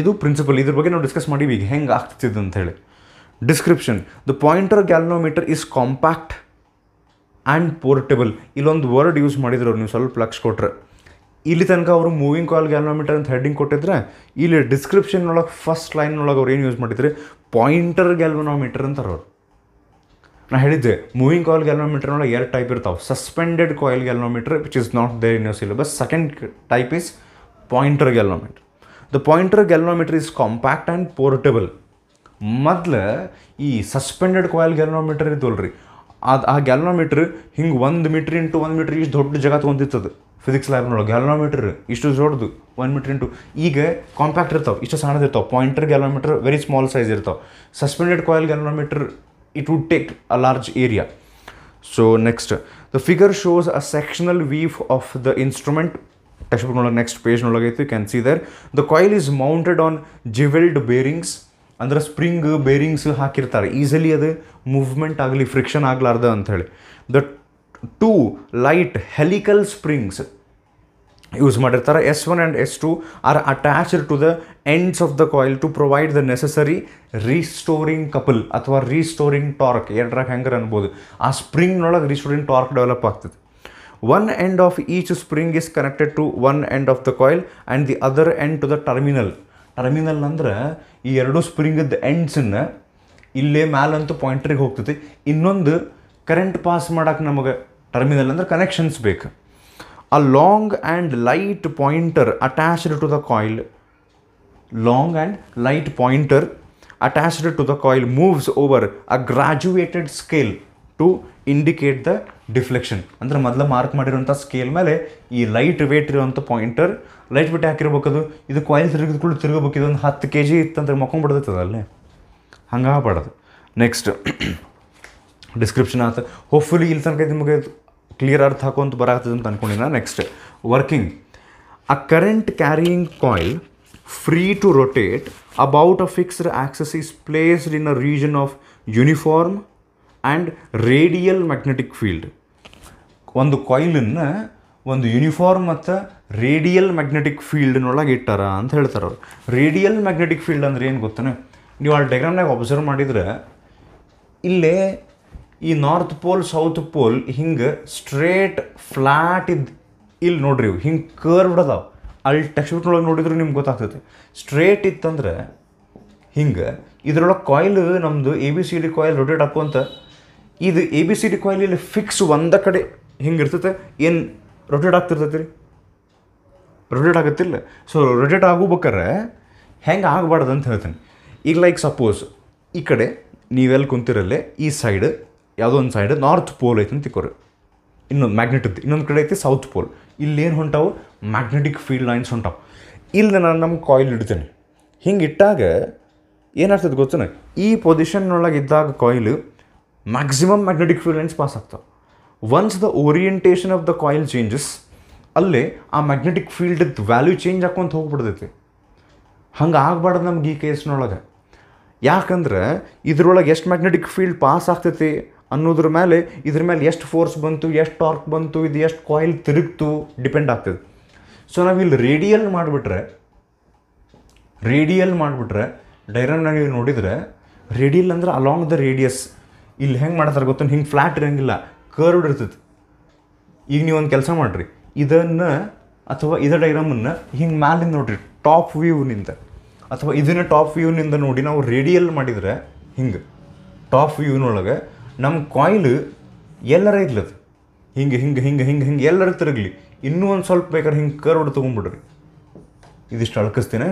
ಇದು ಪ್ರಿನ್ಸಿಪಲ್ ಇದ್ರ ಬಗ್ಗೆ ನಾವು ಡಿಸ್ಕಸ್ ಮಾಡೀವಿ ಈಗ ಹೆಂಗೆ ಆಗ್ತಿದ್ದು ಅಂತ ಹೇಳಿ description the pointer galvanometer is compact and portable ಇಲ್ಲೊಂದು ವರ್ಡ್ ಯೂಸ್ ಮಾಡಿದ್ರು ನೀವು ಸ್ವಲ್ಪ ಲಕ್ಷ ಕೊಟ್ರೆ ಇಲ್ಲಿ ತನಕ ಅವರು ಮೂವಿಂಗ್ ಕಾಲ್ ಗ್ಯಾಲೋಮೀಟರ್ ಅಂತ ಹೆಡ್ಡಿಂಗ್ ಕೊಟ್ಟಿದ್ರೆ ಇಲ್ಲಿ ಡಿಸ್ಕ್ರಿಪ್ಷನ್ ಒಳಗೆ ಫಸ್ಟ್ ಲೈನ್ ಒಳಗೆ ಅವ್ರು ಏನು ಯೂಸ್ ಮಾಡಿದ್ರೆ ಪಾಯಿಂಟರ್ ಗ್ಯಾಲ್ವನೋಮೀಟರ್ ಅಂತಾರೆ ಅವರು ನಾನು ಹೇಳಿದ್ದೆ ಮೂವಿಂಗ್ ಕಾಲ್ ಒಳಗೆ ಎರಡು ಟೈಪ್ ಇರ್ತಾವೆ suspended coil galvanometer which is not there in your syllabus second type is pointer galvanometer the pointer galvanometer is compact and portable ಮೊದಲು ಈ ಸಸ್ಪೆಂಡೆಡ್ ಕಾಯಿಲ್ ಗ್ಯಾಲ್ವೋಮೀಟರ್ ಇದ್ದಲ್ರಿ ಅದು ಆ ಗ್ಯಾಲ್ವೋಮೀಟ್ರ್ ಹಿಂಗೆ ಒಂದು ಮೀಟ್ರ್ ಇಂಟು ಒಂದು ಮೀಟ್ರ್ ಇಷ್ಟು ದೊಡ್ಡ ಜಾಗ ತೊಗೊಂತಿತ್ತದು ಫಿಸಿಕ್ಸ್ ಲ್ಯಾಬ್ನೊಳಗೆ ಗ್ಯಾಲೋಮೀಟ್ರ್ ಇಷ್ಟು ದೊಡ್ಡದು ಒನ್ ಮೀಟ್ರ್ ಇಂಟು ಈಗ ಕಾಂಪ್ಯಾಕ್ಟ್ ಇರ್ತಾವೆ ಇಷ್ಟು ಸಣ್ಣದಿರ್ತಾವೆ pointer galvanometer very small size ಇರ್ತಾವೆ suspended coil galvanometer it would take a large area so next the figure shows a sectional view of the instrument text ಬುಕ್ನೊಳಗೆ ನೆಕ್ಸ್ಟ್ ಪೇಜ್ನೊಳಗೆ ಐತೆ you can see there the coil is mounted on jewelled bearings ಅಂದ್ರೆ ಸ್ಪ್ರಿಂಗ್ ಬೇರಿಂಗ್ಸ್ ಹಾಕಿರ್ತಾರೆ ಈಸಿಲಿ ಅದು ಮೂವ್ಮೆಂಟ್ ಆಗಲಿ ಫ್ರಿಕ್ಷನ್ ಆಗಲಾರ್ದ ಹೇಳಿ that two light helical springs use ಮಾಡಿರ್ತಾರೆ S one and S two are attached to the ends of the coil to provide the necessary restoring couple ಅಥವಾ ರೀಸ್ಟೋರಿಂಗ್ ಟಾರ್ಕ್ ಎರಡರ ಹ್ಯಾಂಗರ್ ಅನ್ಬೋದು ಆ ಸ್ಪ್ರಿಂಗ್ನೊಳಗೆ ರೀಸ್ಟೋರಿಂಗ್ ಟಾರ್ಕ್ ಡೆವಲಪ್ ಆಗ್ತದೆ one end of each spring is connected to one end of the coil and the other end to the terminal terminal ಅಂದ್ರೆ ಈ ಎರಡೂ ಸ್ಪ್ರಿಂಗದ ಎಂಡ್ಸನ್ನ ಇಲ್ಲೇ ಮ್ಯಾಲಂತೂ ಪಾಯಿಂಟ್ರಿಗೆ ಹೋಗ್ತೈತಿ ಇನ್ನೊಂದು ಕರೆಂಟ್ ಪಾಸ್ ಮಾಡೋಕೆ ನಮಗೆ ಟರ್ಮಿನಲ್ ಅಂದರೆ ಕನೆಕ್ಷನ್ಸ್ ಬೇಕು ಆ long and light pointer attached to the coil long and light pointer attached to the coil moves over a graduated scale to indicate the deflection ಅಂದರೆ ಮೊದಲು ಮಾರ್ಕ್ ಮಾಡಿರುವಂಥ ಸ್ಕೇಲ್ ಮೇಲೆ ಈ ಲೈಟ್ ವೇಟ್ ಇರುವಂಥ ಪಾಯಿಂಟರ್ ಲೈಟ್ ವೇಟ್ ಹಾಕಿರ್ಬೇಕದು ಇದು ಕಾಯಿಲ್ ತಿರುಗಿದ್ಕೊಂಡು ತಿರುಗಬೇಕು ಇದೊಂದು ಹತ್ತು ಕೆ ಜಿ ಇತ್ತಂದ್ರೆ ಮಕ್ಕೊಂಡ್ಬಿಡ್ತೈತದ ಹಂಗಾಗಬಾರ್ದು ನೆಕ್ಸ್ಟ್ ಡಿಸ್ಕ್ರಿಪ್ಷನ್ ಆಯ್ತು ಹೋಪ್ಫುಲಿ ಇಲ್ಲಿ ತನಕ ನಿಮಗೆ ಕ್ಲಿಯರ್ ಅರ್ಥ ಹಾಕೋಂತ ಬರಾಗ್ತದೆ ಅಂತ ಅಂದ್ಕೊಂಡಿದ್ದ ನೆಕ್ಸ್ಟ್ ವರ್ಕಿಂಗ್ ಆ current carrying coil free to rotate about a fixed axis is placed in a region of uniform and radial magnetic field ಒಂದು ಕಾಯಿಲನ್ನು ಒಂದು ಯೂನಿಫಾರ್ಮ್ ಮತ್ತು ರೇಡಿಯಲ್ ಮ್ಯಾಗ್ನೆಟಿಕ್ ಫೀಲ್ಡ್ನೊಳಗೆ ಇಟ್ಟಾರ ಅಂತ ಹೇಳ್ತಾರೆ ಅವ್ರು ರೇಡಿಯಲ್ ಮ್ಯಾಗ್ನೆಟಿಕ್ ಫೀಲ್ಡ್ ಅಂದ್ರೆ ಏನು ಗೊತ್ತಾನೆ ನೀವು ಆ ಡೈಗ್ರಾಮ್ನಾಗ ಒಬ್ಸರ್ವ್ ಮಾಡಿದರೆ ಇಲ್ಲೇ ಈ ನಾರ್ತ್ ಪೋಲ್ ಸೌತ್ ಪೋಲ್ ಹಿಂಗೆ ಸ್ಟ್ರೇಟ್ ಫ್ಲಾಟ್ ಇದ್ದು ಇಲ್ಲಿ ನೋಡ್ರಿ ಇವು ಹಿಂಗೆ ಕರ್ವ್ಡ್ ಅದಾವೆ ಅಲ್ಲಿ ಟೆಕ್ಸ್ಟ್ ಬುಕ್ನೊಳಗೆ ನೋಡಿದ್ರು ನಿಮ್ಗೆ ಗೊತ್ತಾಗ್ತೈತೆ ಸ್ಟ್ರೇಟ್ ಇತ್ತಂದ್ರೆ ಹಿಂಗೆ ಇದರೊಳಗೆ ಕಾಯಿಲ್ ನಮ್ಮದು A B C D coil rotate ಹಾಕುವಂತ ಇದು A B C D coil ಇಲ್ಲಿ ಫಿಕ್ಸ್ ಒಂದ ಕಡೆ ಹಿಂಗೆ ಇರ್ತೈತೆ ಏನು ರೊಟೇಟ್ ಆಗ್ತಿರ್ತೈತೆ ರೀ ರೊಟೇಟ್ ಆಗತ್ತಿಲ್ಲ ಸೊ ರೊಟೇಟ್ ಆಗೋಬೇಕಾರೆ ಹೆಂಗೆ ಆಗಬಾರ್ದು ಅಂತ ಹೇಳ್ತೀನಿ ಈಗ ಲೈಕ್ ಸಪೋಸ್ ಈ ಕಡೆ ನೀವೆಲ್ಲಿ ಕುಂತಿರಲ್ಲೇ ಈ ಸೈಡ್ ಯಾವುದೋ ಒಂದು ಸೈಡ್ ನಾರ್ತ್ ಪೋಲ್ ಐತೆ ಅಂತ ತಿಕ್ಕೋರು ಇನ್ನೊಂದು ಇದ್ದು ಇನ್ನೊಂದು ಕಡೆ ಐತೆ ಸೌತ್ ಪೋಲ್ ಇಲ್ಲೇನು ಹೊಂಟಾವು ಮ್ಯಾಗ್ನೆಟಿಕ್ ಫೀಲ್ಡ್ ಲೈನ್ಸ್ ಹೊಂಟಾವು ಇಲ್ಲಿ ನಾನು ನಮ್ಮ ಕಾಯಿಲ್ ಇಡ್ತೇನೆ ಹಿಂಗೆ ಇಟ್ಟಾಗ ಏನಾಗ್ತದೆ ಗೊತ್ತೇನೆ ಈ ಪೊಸಿಷನ್ನೊಳಗೆ ಇದ್ದಾಗ coil maximum magnetic field lines pass ಆಗ್ತಾವೆ once the orientation of the coil changes ಅಲ್ಲೇ ಆ ಮ್ಯಾಗ್ನೆಟಿಕ್ ಫೀಲ್ಡ್ ವ್ಯಾಲ್ಯೂ ಚೇಂಜ್ ಹಾಕೊಂತ ಹೋಗ್ಬಿಡ್ತೈತಿ ಹಂಗೆ ಆಗಬಾರ್ದು ನಮ್ಗೆ ಈ ಕೇಸ್ನೊಳಗೆ ಯಾಕಂದ್ರೆ ಇದ್ರೊಳಗೆ ಎಷ್ಟು ಮ್ಯಾಗ್ನೆಟಿಕ್ ಫೀಲ್ಡ್ ಪಾಸ್ ಆಗ್ತೈತಿ ಅನ್ನೋದ್ರ ಮೇಲೆ ಇದ್ರ ಮೇಲೆ ಎಷ್ಟು ಫೋರ್ಸ್ ಬಂತು ಎಷ್ಟು ಟಾರ್ಕ್ ಬಂತು ಇದು ಎಷ್ಟು ಕಾಯಿಲ್ ತಿರುಗ್ತು ಡಿಪೆಂಡ್ ಆಗ್ತದೆ ಸೊ ನಾವು ಇಲ್ಲಿ ರೇಡಿಯಲ್ ಮಾಡಿಬಿಟ್ರೆ ರೇಡಿಯಲ್ ಮಾಡಿಬಿಟ್ರೆ ಡೈರಮ್ನ ನೀವು ನೋಡಿದರೆ ರೇಡಿಯಲ್ ಅಂದ್ರೆ ಅಲಾಂಗ್ ದ ರೇಡಿಯಸ್ ಇಲ್ಲಿ ಹೆಂಗೆ ಮಾಡ್ತಾರೆ ಗೊತ್ತ ಹಿಂಗೆ ಫ್ಲ್ಯಾಟ್ ಇರೋಂಗಿಲ್ಲ ಕರ್ಡ್ ಇರ್ತದೆ ಈಗ ನೀವು ಒಂದು ಕೆಲಸ ಮಾಡಿರಿ ಇದನ್ನು ಅಥವಾ ಇದ ಡೈರಮನ್ನು ಹಿಂಗೆ ಮ್ಯಾಲಿಂದ ನೋಡಿರಿ ಟಾಪ್ ವ್ಯೂನಿಂದ ಅಥವಾ ಇದನ್ನು ಟಾಪ್ ವ್ಯೂನಿಂದ ನೋಡಿ ನಾವು ರೇಡಿಯಲ್ ಮಾಡಿದರೆ ಹಿಂಗೆ ಟಾಪ್ ವ್ಯೂನೊಳಗೆ ನಮ್ಮ ಕಾಯಿಲ್ ಎಲ್ಲರ ಇರ್ಲದು ಹಿಂಗೆ ಹಿಂಗೆ ಹಿಂಗೆ ಹಿಂಗೆ ಹಿಂಗೆ ಎಲ್ಲರ ತಿರುಗಲಿ ಇನ್ನೂ ಒಂದು ಸ್ವಲ್ಪ ಬೇಕಾದ್ರೆ ಹಿಂಗೆ ಕರ್ಡ್ ತೊಗೊಂಬಿಡ್ರಿ ಇದಿಷ್ಟು ಅಳ್ಕಿಸ್ತೀನಿ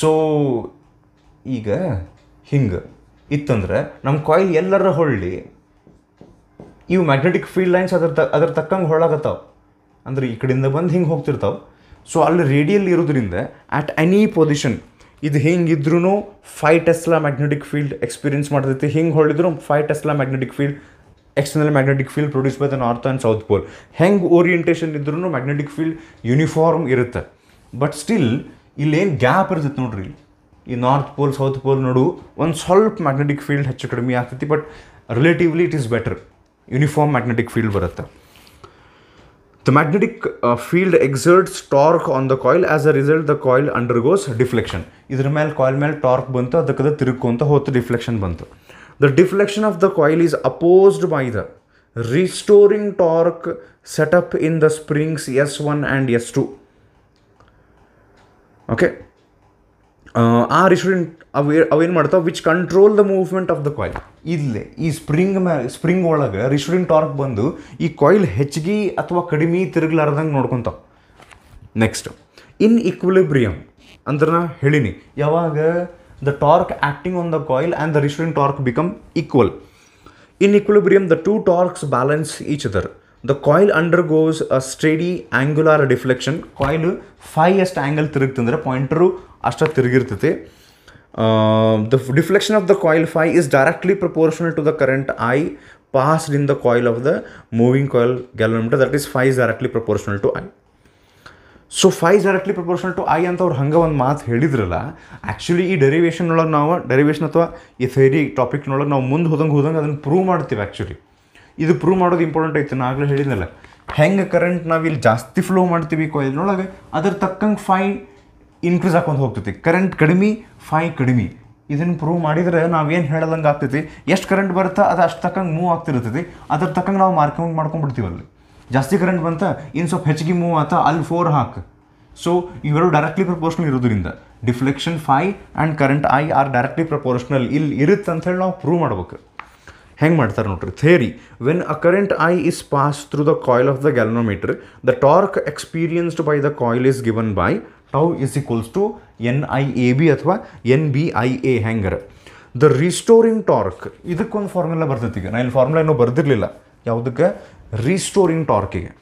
ಸೊ ಈಗ ಹಿಂಗೆ ಇತ್ತಂದ್ರೆ ನಮ್ಮ ಕಾಯಿಲ್ ಎಲ್ಲರ ಹೊಳ್ಳಿ ಇವು ಮ್ಯಾಗ್ನೆಟಿಕ್ ಫೀಲ್ಡ್ ಲೈನ್ಸ್ ಅದ್ರ ತ ಅದ್ರ ತಕ್ಕಂಗೆ ಹೊಳ್ಳಾಗತ್ತಾವೆ ಅಂದ್ರೆ ಈ ಕಡೆಯಿಂದ ಬಂದು ಹಿಂಗೆ ಹೋಗ್ತಿರ್ತಾವೆ ಸೊ ಅಲ್ಲಿ ರೇಡಿಯಲ್ಲಿ ಇರೋದ್ರಿಂದ ಆ್ಯಟ್ ಎನಿ ಪೊಸಿಷನ್ ಇದು ಹಿಂಗಿದ್ರೂ five tesla magnetic field experience ಮಾಡ್ತೈತಿ ಹಿಂಗೆ ಹೊಳಿದ್ರು five tesla magnetic field external magnetic field produce by the north and south pole ಹೆಂಗೆ ಓರಿಯೆಂಟೇಷನ್ ಇದ್ರೂ ಮ್ಯಾಗ್ನೆಟಿಕ್ ಫೀಲ್ಡ್ ಯೂನಿಫಾರ್ಮ್ ಇರುತ್ತೆ ಬಟ್ ಸ್ಟಿಲ್ ಇಲ್ಲೇನು ಗ್ಯಾಪ್ ಇರ್ತೈತೆ ನೋಡ್ರಿ ಈ ನಾರ್ತ್ ಪೋಲ್ ಸೌತ್ ಪೋಲ್ ನೋಡು ಒಂದು ಸ್ವಲ್ಪ ಮ್ಯಾಗ್ನೆಟಿಕ್ ಫೀಲ್ಡ್ ಹೆಚ್ಚು ಕಡಿಮೆ ಆಗ್ತೈತಿ but relatively it is better uniform magnetic field ಬರುತ್ತೆ the magnetic uh, field exerts torque on the coil as a result the coil undergoes deflection idr mel coil mel torque banta adakada tirukonta deflection the deflection of the coil is opposed by the restoring torque set up in the springs s1 and s2 okay ಆ ಇನ್ಸ್ಟ್ರೂಮೆಂಟ್ ಅವು ಅವೇನು ಮಾಡ್ತಾವೆ which control the movement of the coil ಇಲ್ಲಿ ಈ ಸ್ಪ್ರಿಂಗ್ ಮ್ಯಾ ಸ್ಪ್ರಿಂಗ್ ಒಳಗೆ ರಿಸ್ಟ್ರೂಡೆಂಟ್ ಟಾರ್ಕ್ ಬಂದು ಈ ಕಾಯಿಲ್ ಹೆಚ್ಚಿಗೆ ಅಥವಾ ಕಡಿಮೆ ತಿರುಗ್ಲಾರ್ದಂಗೆ ನೋಡ್ಕೊತಾವೆ ನೆಕ್ಸ್ಟ್ ಇನ್ ಈಕ್ವಿಲಿಬ್ರಿಯಮ್ ಅಂದ್ರೆ ನಾ ಹೇಳಿನಿ ಯಾವಾಗ the torque acting on the coil and the restoring torque become equal in equilibrium the two torques balance each other the coil undergoes a steady angular deflection coil phi ಎಷ್ಟು ಆ್ಯಂಗಲ್ ತಿರುಗ್ತಂದ್ರೆ ಪಾಯಿಂಟರು ಅಷ್ಟು ತಿರುಗಿರ್ತೈತಿ the deflection of the coil phi is directly proportional to the current I passed in the coil of the moving coil galvanometer that is phi directly proportional to I so five directly proportional to I ಅಂತ ಅವ್ರು ಹಂಗೆ ಒಂದು ಮಾತು ಹೇಳಿದ್ರಲ್ಲ ಆ್ಯಕ್ಚುಲಿ ಈ ಡೆರಿವೇಷನ್ ಒಳಗೆ ನಾವು ಡೆರಿವೇಷನ್ ಅಥವಾ ಈ ಥೇರಿ ಟಾಪಿಕ್ನೊಳಗೆ ನಾವು ಮುಂದೆ ಹೋದಂಗೆ ಹೋದಂಗೆ ಅದನ್ನು ಪ್ರೂವ್ ಮಾಡ್ತೀವಿ ಆ್ಯಕ್ಚುಲಿ ಇದು ಪ್ರೂವ್ ಮಾಡೋದು ಇಂಪಾರ್ಟೆಂಟ್ ಆಯ್ತು ನಾನು ಆಗಲೇ ಹೇಳಿದ್ನಲ್ಲ ಹೆಂಗೆ ಕರೆಂಟ್ ನಾವು ಇಲ್ಲಿ ಜಾಸ್ತಿ ಫ್ಲೋ ಮಾಡ್ತೀವಿ ಕಾಯಿಲ್ನೊಳಗೆ ಅದ್ರ ತಕ್ಕಂಗೆ ಫೈ ಇನ್ಕ್ರೀಸ್ ಹಾಕೊಂಡು ಹೋಗ್ತೈತಿ ಕರೆಂಟ್ ಕಡಿಮೆ ಫೈ ಕಡಿಮೆ ಇದನ್ನು ಪ್ರೂವ್ ಮಾಡಿದರೆ ನಾವೇನು ಹೇಳದಂಗೆ ಆಗ್ತೈತಿ ಎಷ್ಟು ಕರೆಂಟ್ ಬರುತ್ತಾ ಅದು ಅಷ್ಟು ತಕ್ಕಂಗೆ ಮೂವ್ ಆಗ್ತಿರ್ತೈತಿ ಅದ್ರ ತಕ್ಕಂಗೆ ನಾವು ಮಾರ್ಕಿಂಗ್ ಅಲ್ಲಿ ಜಾಸ್ತಿ ಕರೆಂಟ್ ಬಂತ ಇನ್ನು ಸ್ವಲ್ಪ ಹೆಚ್ಚಿಗೆ ಮೂವ್ ಆತ ಅಲ್ಲಿ ಫೋರ್ ಹಾಕು ಸೊ ಇವೆರಡು ಡೈರೆಕ್ಟ್ಲಿ ಪ್ರಪೋರ್ಷನಲ್ ಇರೋದ್ರಿಂದ deflection phi and current I are directly proportional ಇಲ್ಲಿ ಇರುತ್ತೆ ಅಂತ ಹೇಳಿ ನಾವು ಪ್ರೂವ್ ಮಾಡ್ಬೇಕು ಹೆಂಗೆ ಮಾಡ್ತಾರೆ ನೋಡ್ರಿ theory when a current I is pass through the coil of the galvanometer the torque experienced by the coil is given by tau is equals to N I A B ಅಥವಾ ಎನ್ ಬಿ ಐ ಎ ಹ್ಯಾಂಗರ್ ದ ರಿಸ್ಟೋರಿಂಗ್ ಟಾರ್ಕ್ ಇದಕ್ಕೊಂದು ಫಾರ್ಮುಲಾ ಬರ್ತೈತಿ ಈಗ ನಾನು ಇಲ್ಲಿ ಫಾರ್ಮುಲಾ ಏನೂ ಬರ್ದಿರಲಿಲ್ಲ ಯಾವುದಕ್ಕೆ ರಿಸ್ಟೋರಿಂಗ್ ಟಾರ್ಕಿಗೆ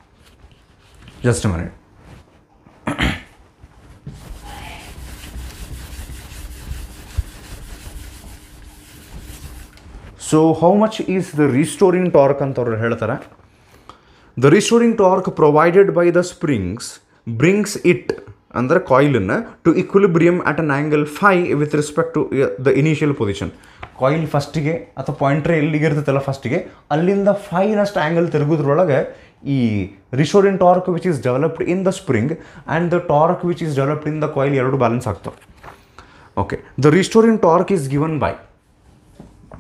ಜಸ್ಟ್ ಮನೆ so how much is the restoring torque ಅಂತ ಅವ್ರು ಹೇಳ್ತಾರೆ the restoring torque provided by the springs brings it ಅಂದರೆ ಕಾಯಿಲನ್ನು to equilibrium at an angle phi with respect to the initial position coil ಫಸ್ಟಿಗೆ ಅಥವಾ ಪಾಯಿಂಟ್ರೆ ಎಲ್ಲಿಗೆ ಇರ್ತೈತಲ್ಲ ಫಸ್ಟಿಗೆ ಅಲ್ಲಿಂದ ಫೈನಷ್ಟು ಆ್ಯಂಗಲ್ ತಿರುಗೋದ್ರೊಳಗೆ ಈ restoring torque which is developed in the spring and the torque which is developed in the coil ಎರಡು ಬ್ಯಾಲೆನ್ಸ್ ಆಗ್ತವೆ okay the restoring torque is given by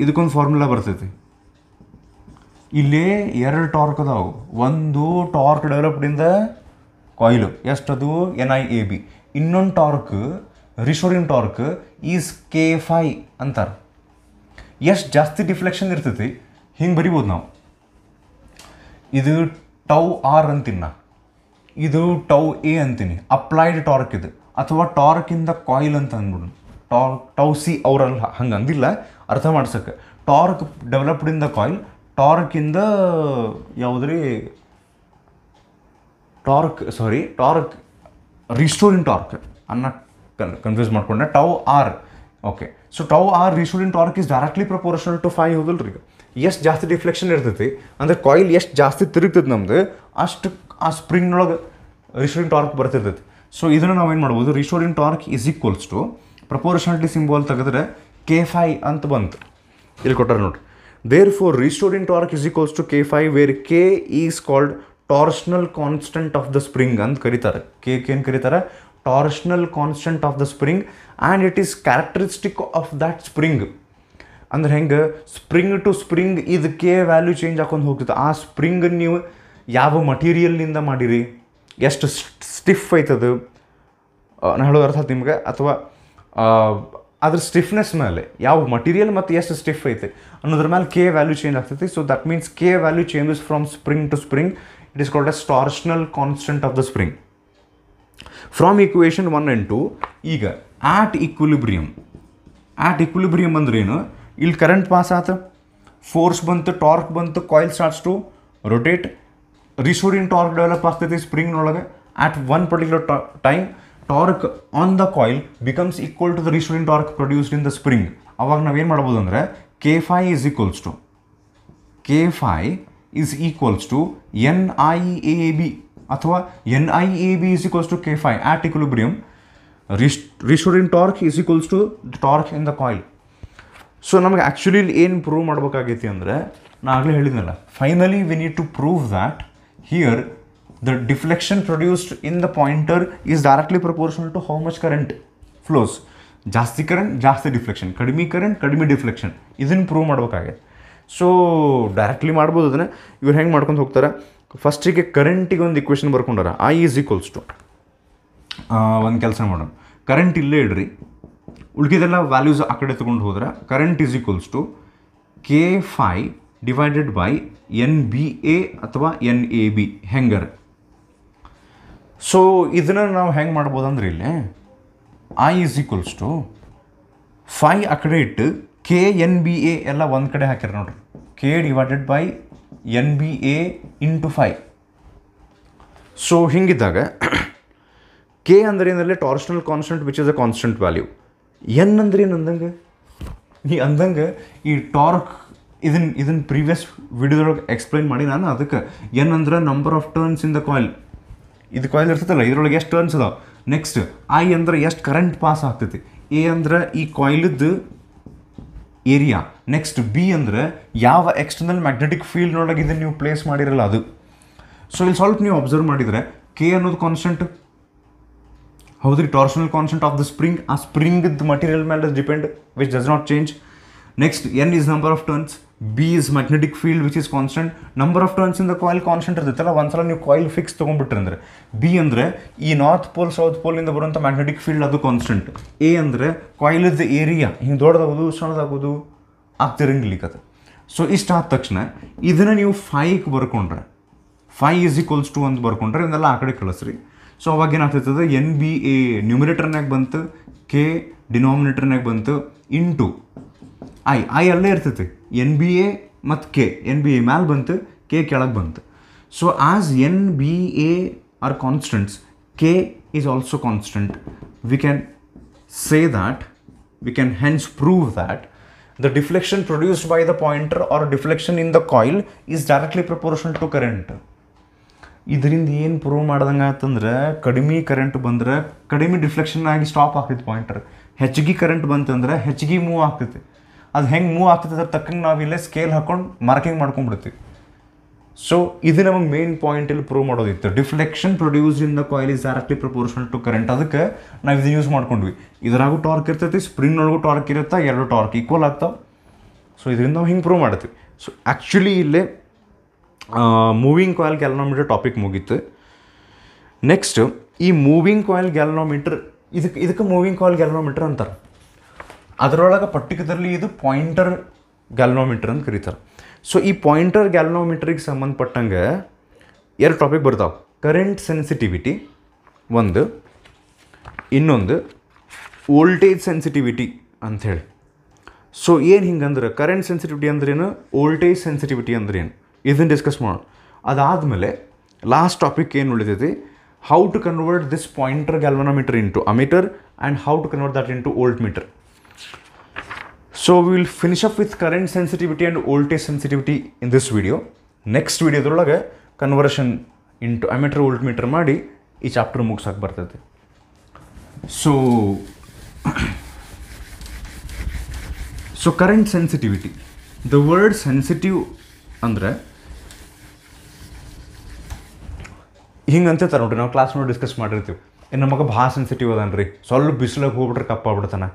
ಇದಕ್ಕೊಂದು ಫಾರ್ಮುಲಾ ಬರ್ತೈತಿ ಇಲ್ಲಿ ಎರಡು ಟಾರ್ಕ್ ಅದಾವು ಒಂದು ಟಾರ್ಕ್ ಡೆವಲಪ್ಡಿಂದ ಕಾಯಿಲು ಎಷ್ಟದು ಎನ್ ಐ ಎ ಬಿ ಇನ್ನೊಂದು torque restoring torque is K phi ಅಂತಾರೆ ಎಷ್ಟು ಜಾಸ್ತಿ ಡಿಫ್ಲೆಕ್ಷನ್ ಇರ್ತೈತಿ ಹಿಂಗೆ ಬರಿಬೋದು ನಾವು ಇದು ಟೌ ಆರ್ ಅಂತಿನ್ನ ಇದು ಟೌ ಎ ಅಂತೀನಿ ಅಪ್ಲೈಡ್ ಟಾರ್ಕ್ ಇದು ಅಥವಾ ಟಾರ್ಕಿಂದ ಕಾಯಿಲ್ ಅಂತ ಅಂದ್ಬಿಡೋಣ ಟೌ ಸಿ ಅವರಲ್ಲಿ ಹಂಗೆ ಅಂದಿಲ್ಲ ಅರ್ಥ ಮಾಡ್ಸಕ್ಕೆ torque developed in the coil ಟಾರ್ಕಿಂದ ಯಾವುದ್ರಿ torque sorry torque restore torque ಅನ್ನ ಕನ್ಫ್ಯೂಸ್ ಮಾಡ್ಕೊಂಡೆ tau R okay so tau R restore torque is directly proportional to phi ಹೌದಲ್ರಿ ಎಷ್ಟು ಜಾಸ್ತಿ ಡಿಫ್ಲೆಕ್ಷನ್ ಇರ್ತೈತಿ ಅಂದರೆ ಕಾಯಿಲ್ ಎಷ್ಟು ಜಾಸ್ತಿ ತಿರುಗ್ತದೆ ನಮ್ದು ಅಷ್ಟು ಆ ಸ್ಪ್ರಿಂಗ್ನೊಳಗೆ ರಿಸ್ಟೋರ್ ಟಾರ್ಕ್ ಬರ್ತಿರ್ತೈತಿ ಸೊ ಇದನ್ನು ನಾವೇನು ಮಾಡ್ಬೋದು restore torque is equals to proportionality symbol ತೆಗೆದ್ರೆ ಕೆ ಫೈ ಅಂತ ಬಂತು ಇಲ್ಲಿ ಕೊಟ್ಟಾರೆ ನೋಡ್ರಿ therefore in torque is equals to K phi where K is called torsional constant of the spring ಅಂತ ಕರೀತಾರೆ ಕೆ ಏನು ಕರೀತಾರೆ torsional constant of the spring and it is characteristic of that spring ಅಂದ್ರೆ ಹೆಂಗೆ ಸ್ಪ್ರಿಂಗ್ ಟು ಸ್ಪ್ರಿಂಗ್ ಇದು ಕೆ ವ್ಯಾಲ್ಯೂ ಚೇಂಜ್ ಹಾಕೊಂಡು ಹೋಗ್ತದೆ ಆ ಸ್ಪ್ರಿಂಗ್ ನೀವು ಯಾವ ಮಟೀರಿಯಲ್ನಿಂದ ಮಾಡಿರಿ ಎಷ್ಟು ಸ್ಟಿಫ್ ಆಯ್ತದ ನಾನು ಹೇಳೋದು ಅರ್ಥ ನಿಮ್ಗೆ ಅಥವಾ ಅದ್ರ ಸ್ಟಿಫ್ನೆಸ್ ಮೇಲೆ ಯಾವ ಮಟೀರಿಯಲ್ ಮತ್ತು ಎಷ್ಟು ಸ್ಟಿಫ್ ಐತೆ ಅನ್ನೋದ್ರ ಮೇಲೆ ಕೆ ವ್ಯಾಲ್ಯೂ ಚೇಂಜ್ ಆಗ್ತೈತಿ so that means K value changes from spring to spring it is called a torsional constant of the spring from equation one and two ಈಗ ಆಟ್ ಈಕ್ವಿಲಿಬ್ರಿಯಮ್ ಆಟ್ ಅಂದ್ರೆ ಏನು ಇಲ್ಲಿ ಕರೆಂಟ್ ಪಾಸ್ ಆತ ಫೋರ್ಸ್ ಬಂತು ಟಾರ್ಕ್ ಬಂತು coil starts to rotate restoring torque develop ಆಗ್ತೈತಿ ಸ್ಪ್ರಿಂಗ್ನೊಳಗೆ at one particular time torque on the coil becomes equal to the restoring torque produced in the spring ಅವಾಗ ನಾವೇನು ಮಾಡ್ಬೋದು ಅಂದರೆ K phi is equals to K phi is equals to N I A B ಅಥವಾ N I A B is equals to K phi at equilibrium res restoring torque is equals to torque in the coil so ನಮಗೆ ಆ್ಯಕ್ಚುಲಿ ಏನು ಪ್ರೂವ್ ಮಾಡ್ಬೇಕಾಗೈತಿ ಅಂದರೆ ನಾನು ಆಗಲೇ ಹೇಳಿದ್ನಲ್ಲ finally we need to prove that here the deflection produced in the pointer is directly proportional to how much current flows ಜಾಸ್ತಿ ಕರೆಂಟ್ ಜಾಸ್ತಿ ಡಿಫ್ಲೆಕ್ಷನ್ ಕಡಿಮೆ ಕರೆಂಟ್ ಕಡಿಮೆ ಡಿಫ್ಲೆಕ್ಷನ್ ಇದನ್ನು ಪ್ರೂವ್ ಮಾಡ್ಬೇಕಾಗಿದೆ ಸೊ ಡೈರೆಕ್ಟ್ಲಿ ಮಾಡ್ಬೋದು ಅದನ್ನು ಇವ್ರು ಹೆಂಗೆ ಮಾಡ್ಕೊಂಡು ಹೋಗ್ತಾರೆ ಫಸ್ಟಿಗೆ ಕರೆಂಟಿಗೆ ಒಂದು ಇಕ್ವೇಷನ್ ಬರ್ಕೊಂಡಾರ ಐ ಈಸ್ ಈಕ್ವಲ್ಸ್ ಟು ಒಂದು ಕೆಲಸ ಮಾಡೋಣ ಕರೆಂಟ್ ಇಲ್ಲೇ ಇಡ್ರಿ ಉಳ್ಕಿದೆಲ್ಲ ವ್ಯಾಲ್ಯೂಸ್ ಆ ಕಡೆ ತೊಗೊಂಡು ಹೋದ್ರೆ current is equals to K phi divided by N B A ಅಥವಾ ಎನ್ ಎ ಬಿ ಹೆಂಗರ್ ಸೊ ಇದನ್ನ ನಾವು ಹೆಂಗೆ ಮಾಡ್ಬೋದು ಅಂದ್ರೆ ಇಲ್ಲಿ I is equals to phi ಆ ಕಡೆ ಇಟ್ಟು ಕೆ ಎನ್ ಬಿ ಎ ಎಲ್ಲ ಒಂದು ಕಡೆ ಹಾಕ್ಯಾರ ನೋಡ್ರಿ K divided by N B A into phi so ಹಿಂಗಿದ್ದಾಗ ಕೆ ಅಂದ್ರೆ ಏನಲ್ಲಿ torsional constant which is a constant value N ಅಂದ್ರೆ ಏನು ಅಂದಂಗೆ ಈ ಅಂದಂಗೆ ಈ ಟಾರ್ಕ್ ಇದನ್ನ ಇದನ್ನ ಪ್ರೀವಿಯಸ್ ವಿಡಿಯೋದೊಳಗೆ ಎಕ್ಸ್ಪ್ಲೈನ್ ಮಾಡಿ ನಾನು ಅದಕ್ಕೆ ಏನಂದ್ರೆ number of turns in the coil ಇದು ಕಾಯಿಲ್ ಇರ್ತದಲ್ಲ ಇದರೊಳಗೆ ಎಷ್ಟು ಟರ್ನ್ಸ್ ಅದಾವ ನೆಕ್ಸ್ಟ್ ಐ ಅಂದ್ರೆ ಎಷ್ಟು ಕರೆಂಟ್ ಪಾಸ್ ಆಗ್ತೈತಿ ಎ ಅಂದ್ರೆ ಈ ಕಾಯಿಲ್ದು ಏರಿಯಾ ನೆಕ್ಸ್ಟ್ ಬಿ ಅಂದ್ರೆ ಯಾವ ಎಕ್ಸ್ಟರ್ನಲ್ ಮ್ಯಾಗ್ನೆಟಿಕ್ ಫೀಲ್ಡ್ನೊಳಗೆ ಇದನ್ನು ನೀವು ಪ್ಲೇಸ್ ಮಾಡಿರಲ್ಲ ಅದು ಸೊ ಇಲ್ಲಿ ಸ್ವಲ್ಪ ನೀವು ಅಬ್ಸರ್ವ್ ಮಾಡಿದರೆ ಕೆ ಅನ್ನೋದು ಕಾನ್ಸ್ಟೆಂಟ್ ಹೌದು ರೀ torsional constant of the spring ಆ ಸ್ಪ್ರಿಂಗ್ದು ಮಟೀರಿಯಲ್ ಮೇಲೆ depend which does not change next N is number of turns B is magnetic field which is constant. Number of turns in the coil constant ಒಂದು ಸಲ ನೀವು ಕಾಯಿಲ್ ಫಿಕ್ಸ್ ತೊಗೊಂಡ್ಬಿಟ್ರೆ ಬಿ ಅಂದರೆ ಈ ನಾರ್ತ್ ಪೋಲ್ ಸೌತ್ ಪೋಲಿಂದ ಬರುವಂಥ ಮ್ಯಾಗ್ನೆಟಿಕ್ ಫೀಲ್ಡ್ ಅದು ಕಾನ್ಸ್ಟೆಂಟ್ ಎ ಅಂದರೆ ಕಾಯಿಲಿದ್ದ ಏರಿಯಾ ಹಿಂಗೆ ದೊಡ್ಡದಾಗೋದು ಸಣ್ಣದಾಗೋದು ಆಗ್ತಿರಂಗಿಲಿಕ್ಕದು ಸೊ ಇಷ್ಟ ಆದ ತಕ್ಷಣ ಇದನ್ನು ನೀವು ಫೈಗೆ ಬರ್ಕೊಂಡ್ರೆ ಫೈ ಈಸ್ ಈಕ್ವಲ್ಸ್ ಟು ಅಂತ ಬರ್ಕೊಂಡ್ರೆ ಇದೆಲ್ಲ ಆ ಕಡೆ ಕಳಿಸ್ರಿ ಸೊ ಅವಾಗ ಏನಾಗ್ತೈತದ ಎನ್ ಬಿ ಎ ನ್ಯೂಮಿನೇಟರ್ನಾಗ ಬಂತು ಕೆ ಡಿನಾಮಿನೇಟರ್ನಾಗ ಬಂತು ಇಂಟು ಐ ಐ ಅಲ್ಲೇ ಇರ್ತೈತಿ ಎನ್ ಬಿ ಎ ಮತ್ತು ಕೆ ಎನ್ ಬಿ ಎ ಮ್ಯಾಲೆ ಬಂತು ಕೆ ಕೆಳಗೆ ಬಂತು so as N B A are constants K is also constant we can say that we can hence prove that the deflection produced by the pointer are deflection in the coil is directly proportion to current ಇದರಿಂದ ಏನು ಪ್ರೂವ್ ಮಾಡ್ದಂಗೆ ಆತಂದ್ರೆ ಕಡಿಮೆ ಕರೆಂಟ್ ಬಂದರೆ ಕಡಿಮೆ ಡಿಫ್ಲೆಕ್ಷನ್ ಆಗಿ ಸ್ಟಾಪ್ ಆಗ್ತೈತೆ ಪಾಯಿಂಟರ್ ಹೆಚ್ಚಿಗೆ ಕರೆಂಟ್ ಬಂತಂದ್ರೆ ಹೆಚ್ಚಿಗೆ ಮೂವ್ ಆಗ್ತೈತಿ ಅದು ಹೆಂಗೆ ಮೂವ್ ಆಗ್ತದೆ ಅದ್ರ ತಕ್ಕಂಗೆ ನಾವು ಇಲ್ಲೇ ಸ್ಕೇಲ್ ಹಾಕ್ಕೊಂಡು ಮಾರ್ಕಿಂಗ್ ಮಾಡ್ಕೊಂಡ್ಬಿಡ್ತೀವಿ ಸೊ ಇದು ನಮಗೆ ಮೇನ್ ಪಾಯಿಂಟಲ್ಲಿ ಪ್ರೂವ್ ಮಾಡೋದಿತ್ತು deflection produce in the coil is directly proportional to current ಅದಕ್ಕೆ ನಾವು ಇದು ಯೂಸ್ ಮಾಡ್ಕೊಂಡ್ವಿ ಇದರಾಗೂ ಟಾರ್ಕ್ ಇರ್ತೈತಿ ಒಳಗೂ ಟಾರ್ಕ್ ಇರುತ್ತೆ ಎರಡು ಟಾರ್ಕ್ ಈಕ್ವಲ್ ಆಗ್ತಾವೆ ಸೊ ಇದರಿಂದ ನಾವು ಹಿಂಗೆ ಪ್ರೂವ್ ಮಾಡ್ತೀವಿ ಸೊ ಆ್ಯಕ್ಚುಲಿ ಇಲ್ಲೇ ಮೂವಿಂಗ್ ಕಾಯಿಲ್ ಗ್ಯಾಲನೋಮೀಟರ್ ಟಾಪಿಕ್ ಮುಗೀತು ನೆಕ್ಸ್ಟ್ ಈ ಮೂವಿಂಗ್ ಕಾಯಿಲ್ ಗ್ಯಾಲನೋಮೀಟರ್ ಇದಕ್ಕೆ ಇದಕ್ಕೆ ಮೂವಿಂಗ್ ಕಾಯಿಲ್ ಗ್ಯಾಲನೋಮೀಟರ್ ಅಂತಾರೆ ಅದರೊಳಗೆ ಪರ್ಟಿಕ್ಯುಲರ್ಲಿ ಇದು ಪಾಯಿಂಟರ್ ಗ್ಯಾಲ್ನೋಮೀಟ್ರ್ ಅಂತ ಕರೀತಾರೆ ಸೊ ಈ ಪಾಯಿಂಟರ್ ಗ್ಯಾಲ್ನೋಮೀಟ್ರಿಗೆ ಸಂಬಂಧಪಟ್ಟಂಗೆ ಎರಡು ಟಾಪಿಕ್ ಬರ್ತಾವೆ ಕರೆಂಟ್ ಸೆನ್ಸಿಟಿವಿಟಿ ಒಂದು ಇನ್ನೊಂದು ವೋಲ್ಟೇಜ್ ಸೆನ್ಸಿಟಿವಿಟಿ ಅಂಥೇಳಿ ಸೊ ಏನು ಹಿಂಗಂದ್ರೆ ಕರೆಂಟ್ ಸೆನ್ಸಿಟಿವಿಟಿ ಅಂದ್ರೇನು ವೋಲ್ಟೇಜ್ ಸೆನ್ಸಿಟಿವಿಟಿ ಅಂದ್ರೇನು ಇದನ್ನು ಡಿಸ್ಕಸ್ ಮಾಡೋಣ ಅದಾದಮೇಲೆ ಲಾಸ್ಟ್ ಟಾಪಿಕ್ ಏನು ಉಳಿತೈತಿ how to convert this pointer galvanometer into ammeter and how to convert that into volt meter So, we will finish up with Current Sensitivity and Voltage Sensitivity in this video. next video, we will be able to convert to the Amitra Voltmeter in the next So, Current Sensitivity. The word sensitive... andre. are not able to class this. discuss this class. We are not sensitive. We are not able to be very sensitive.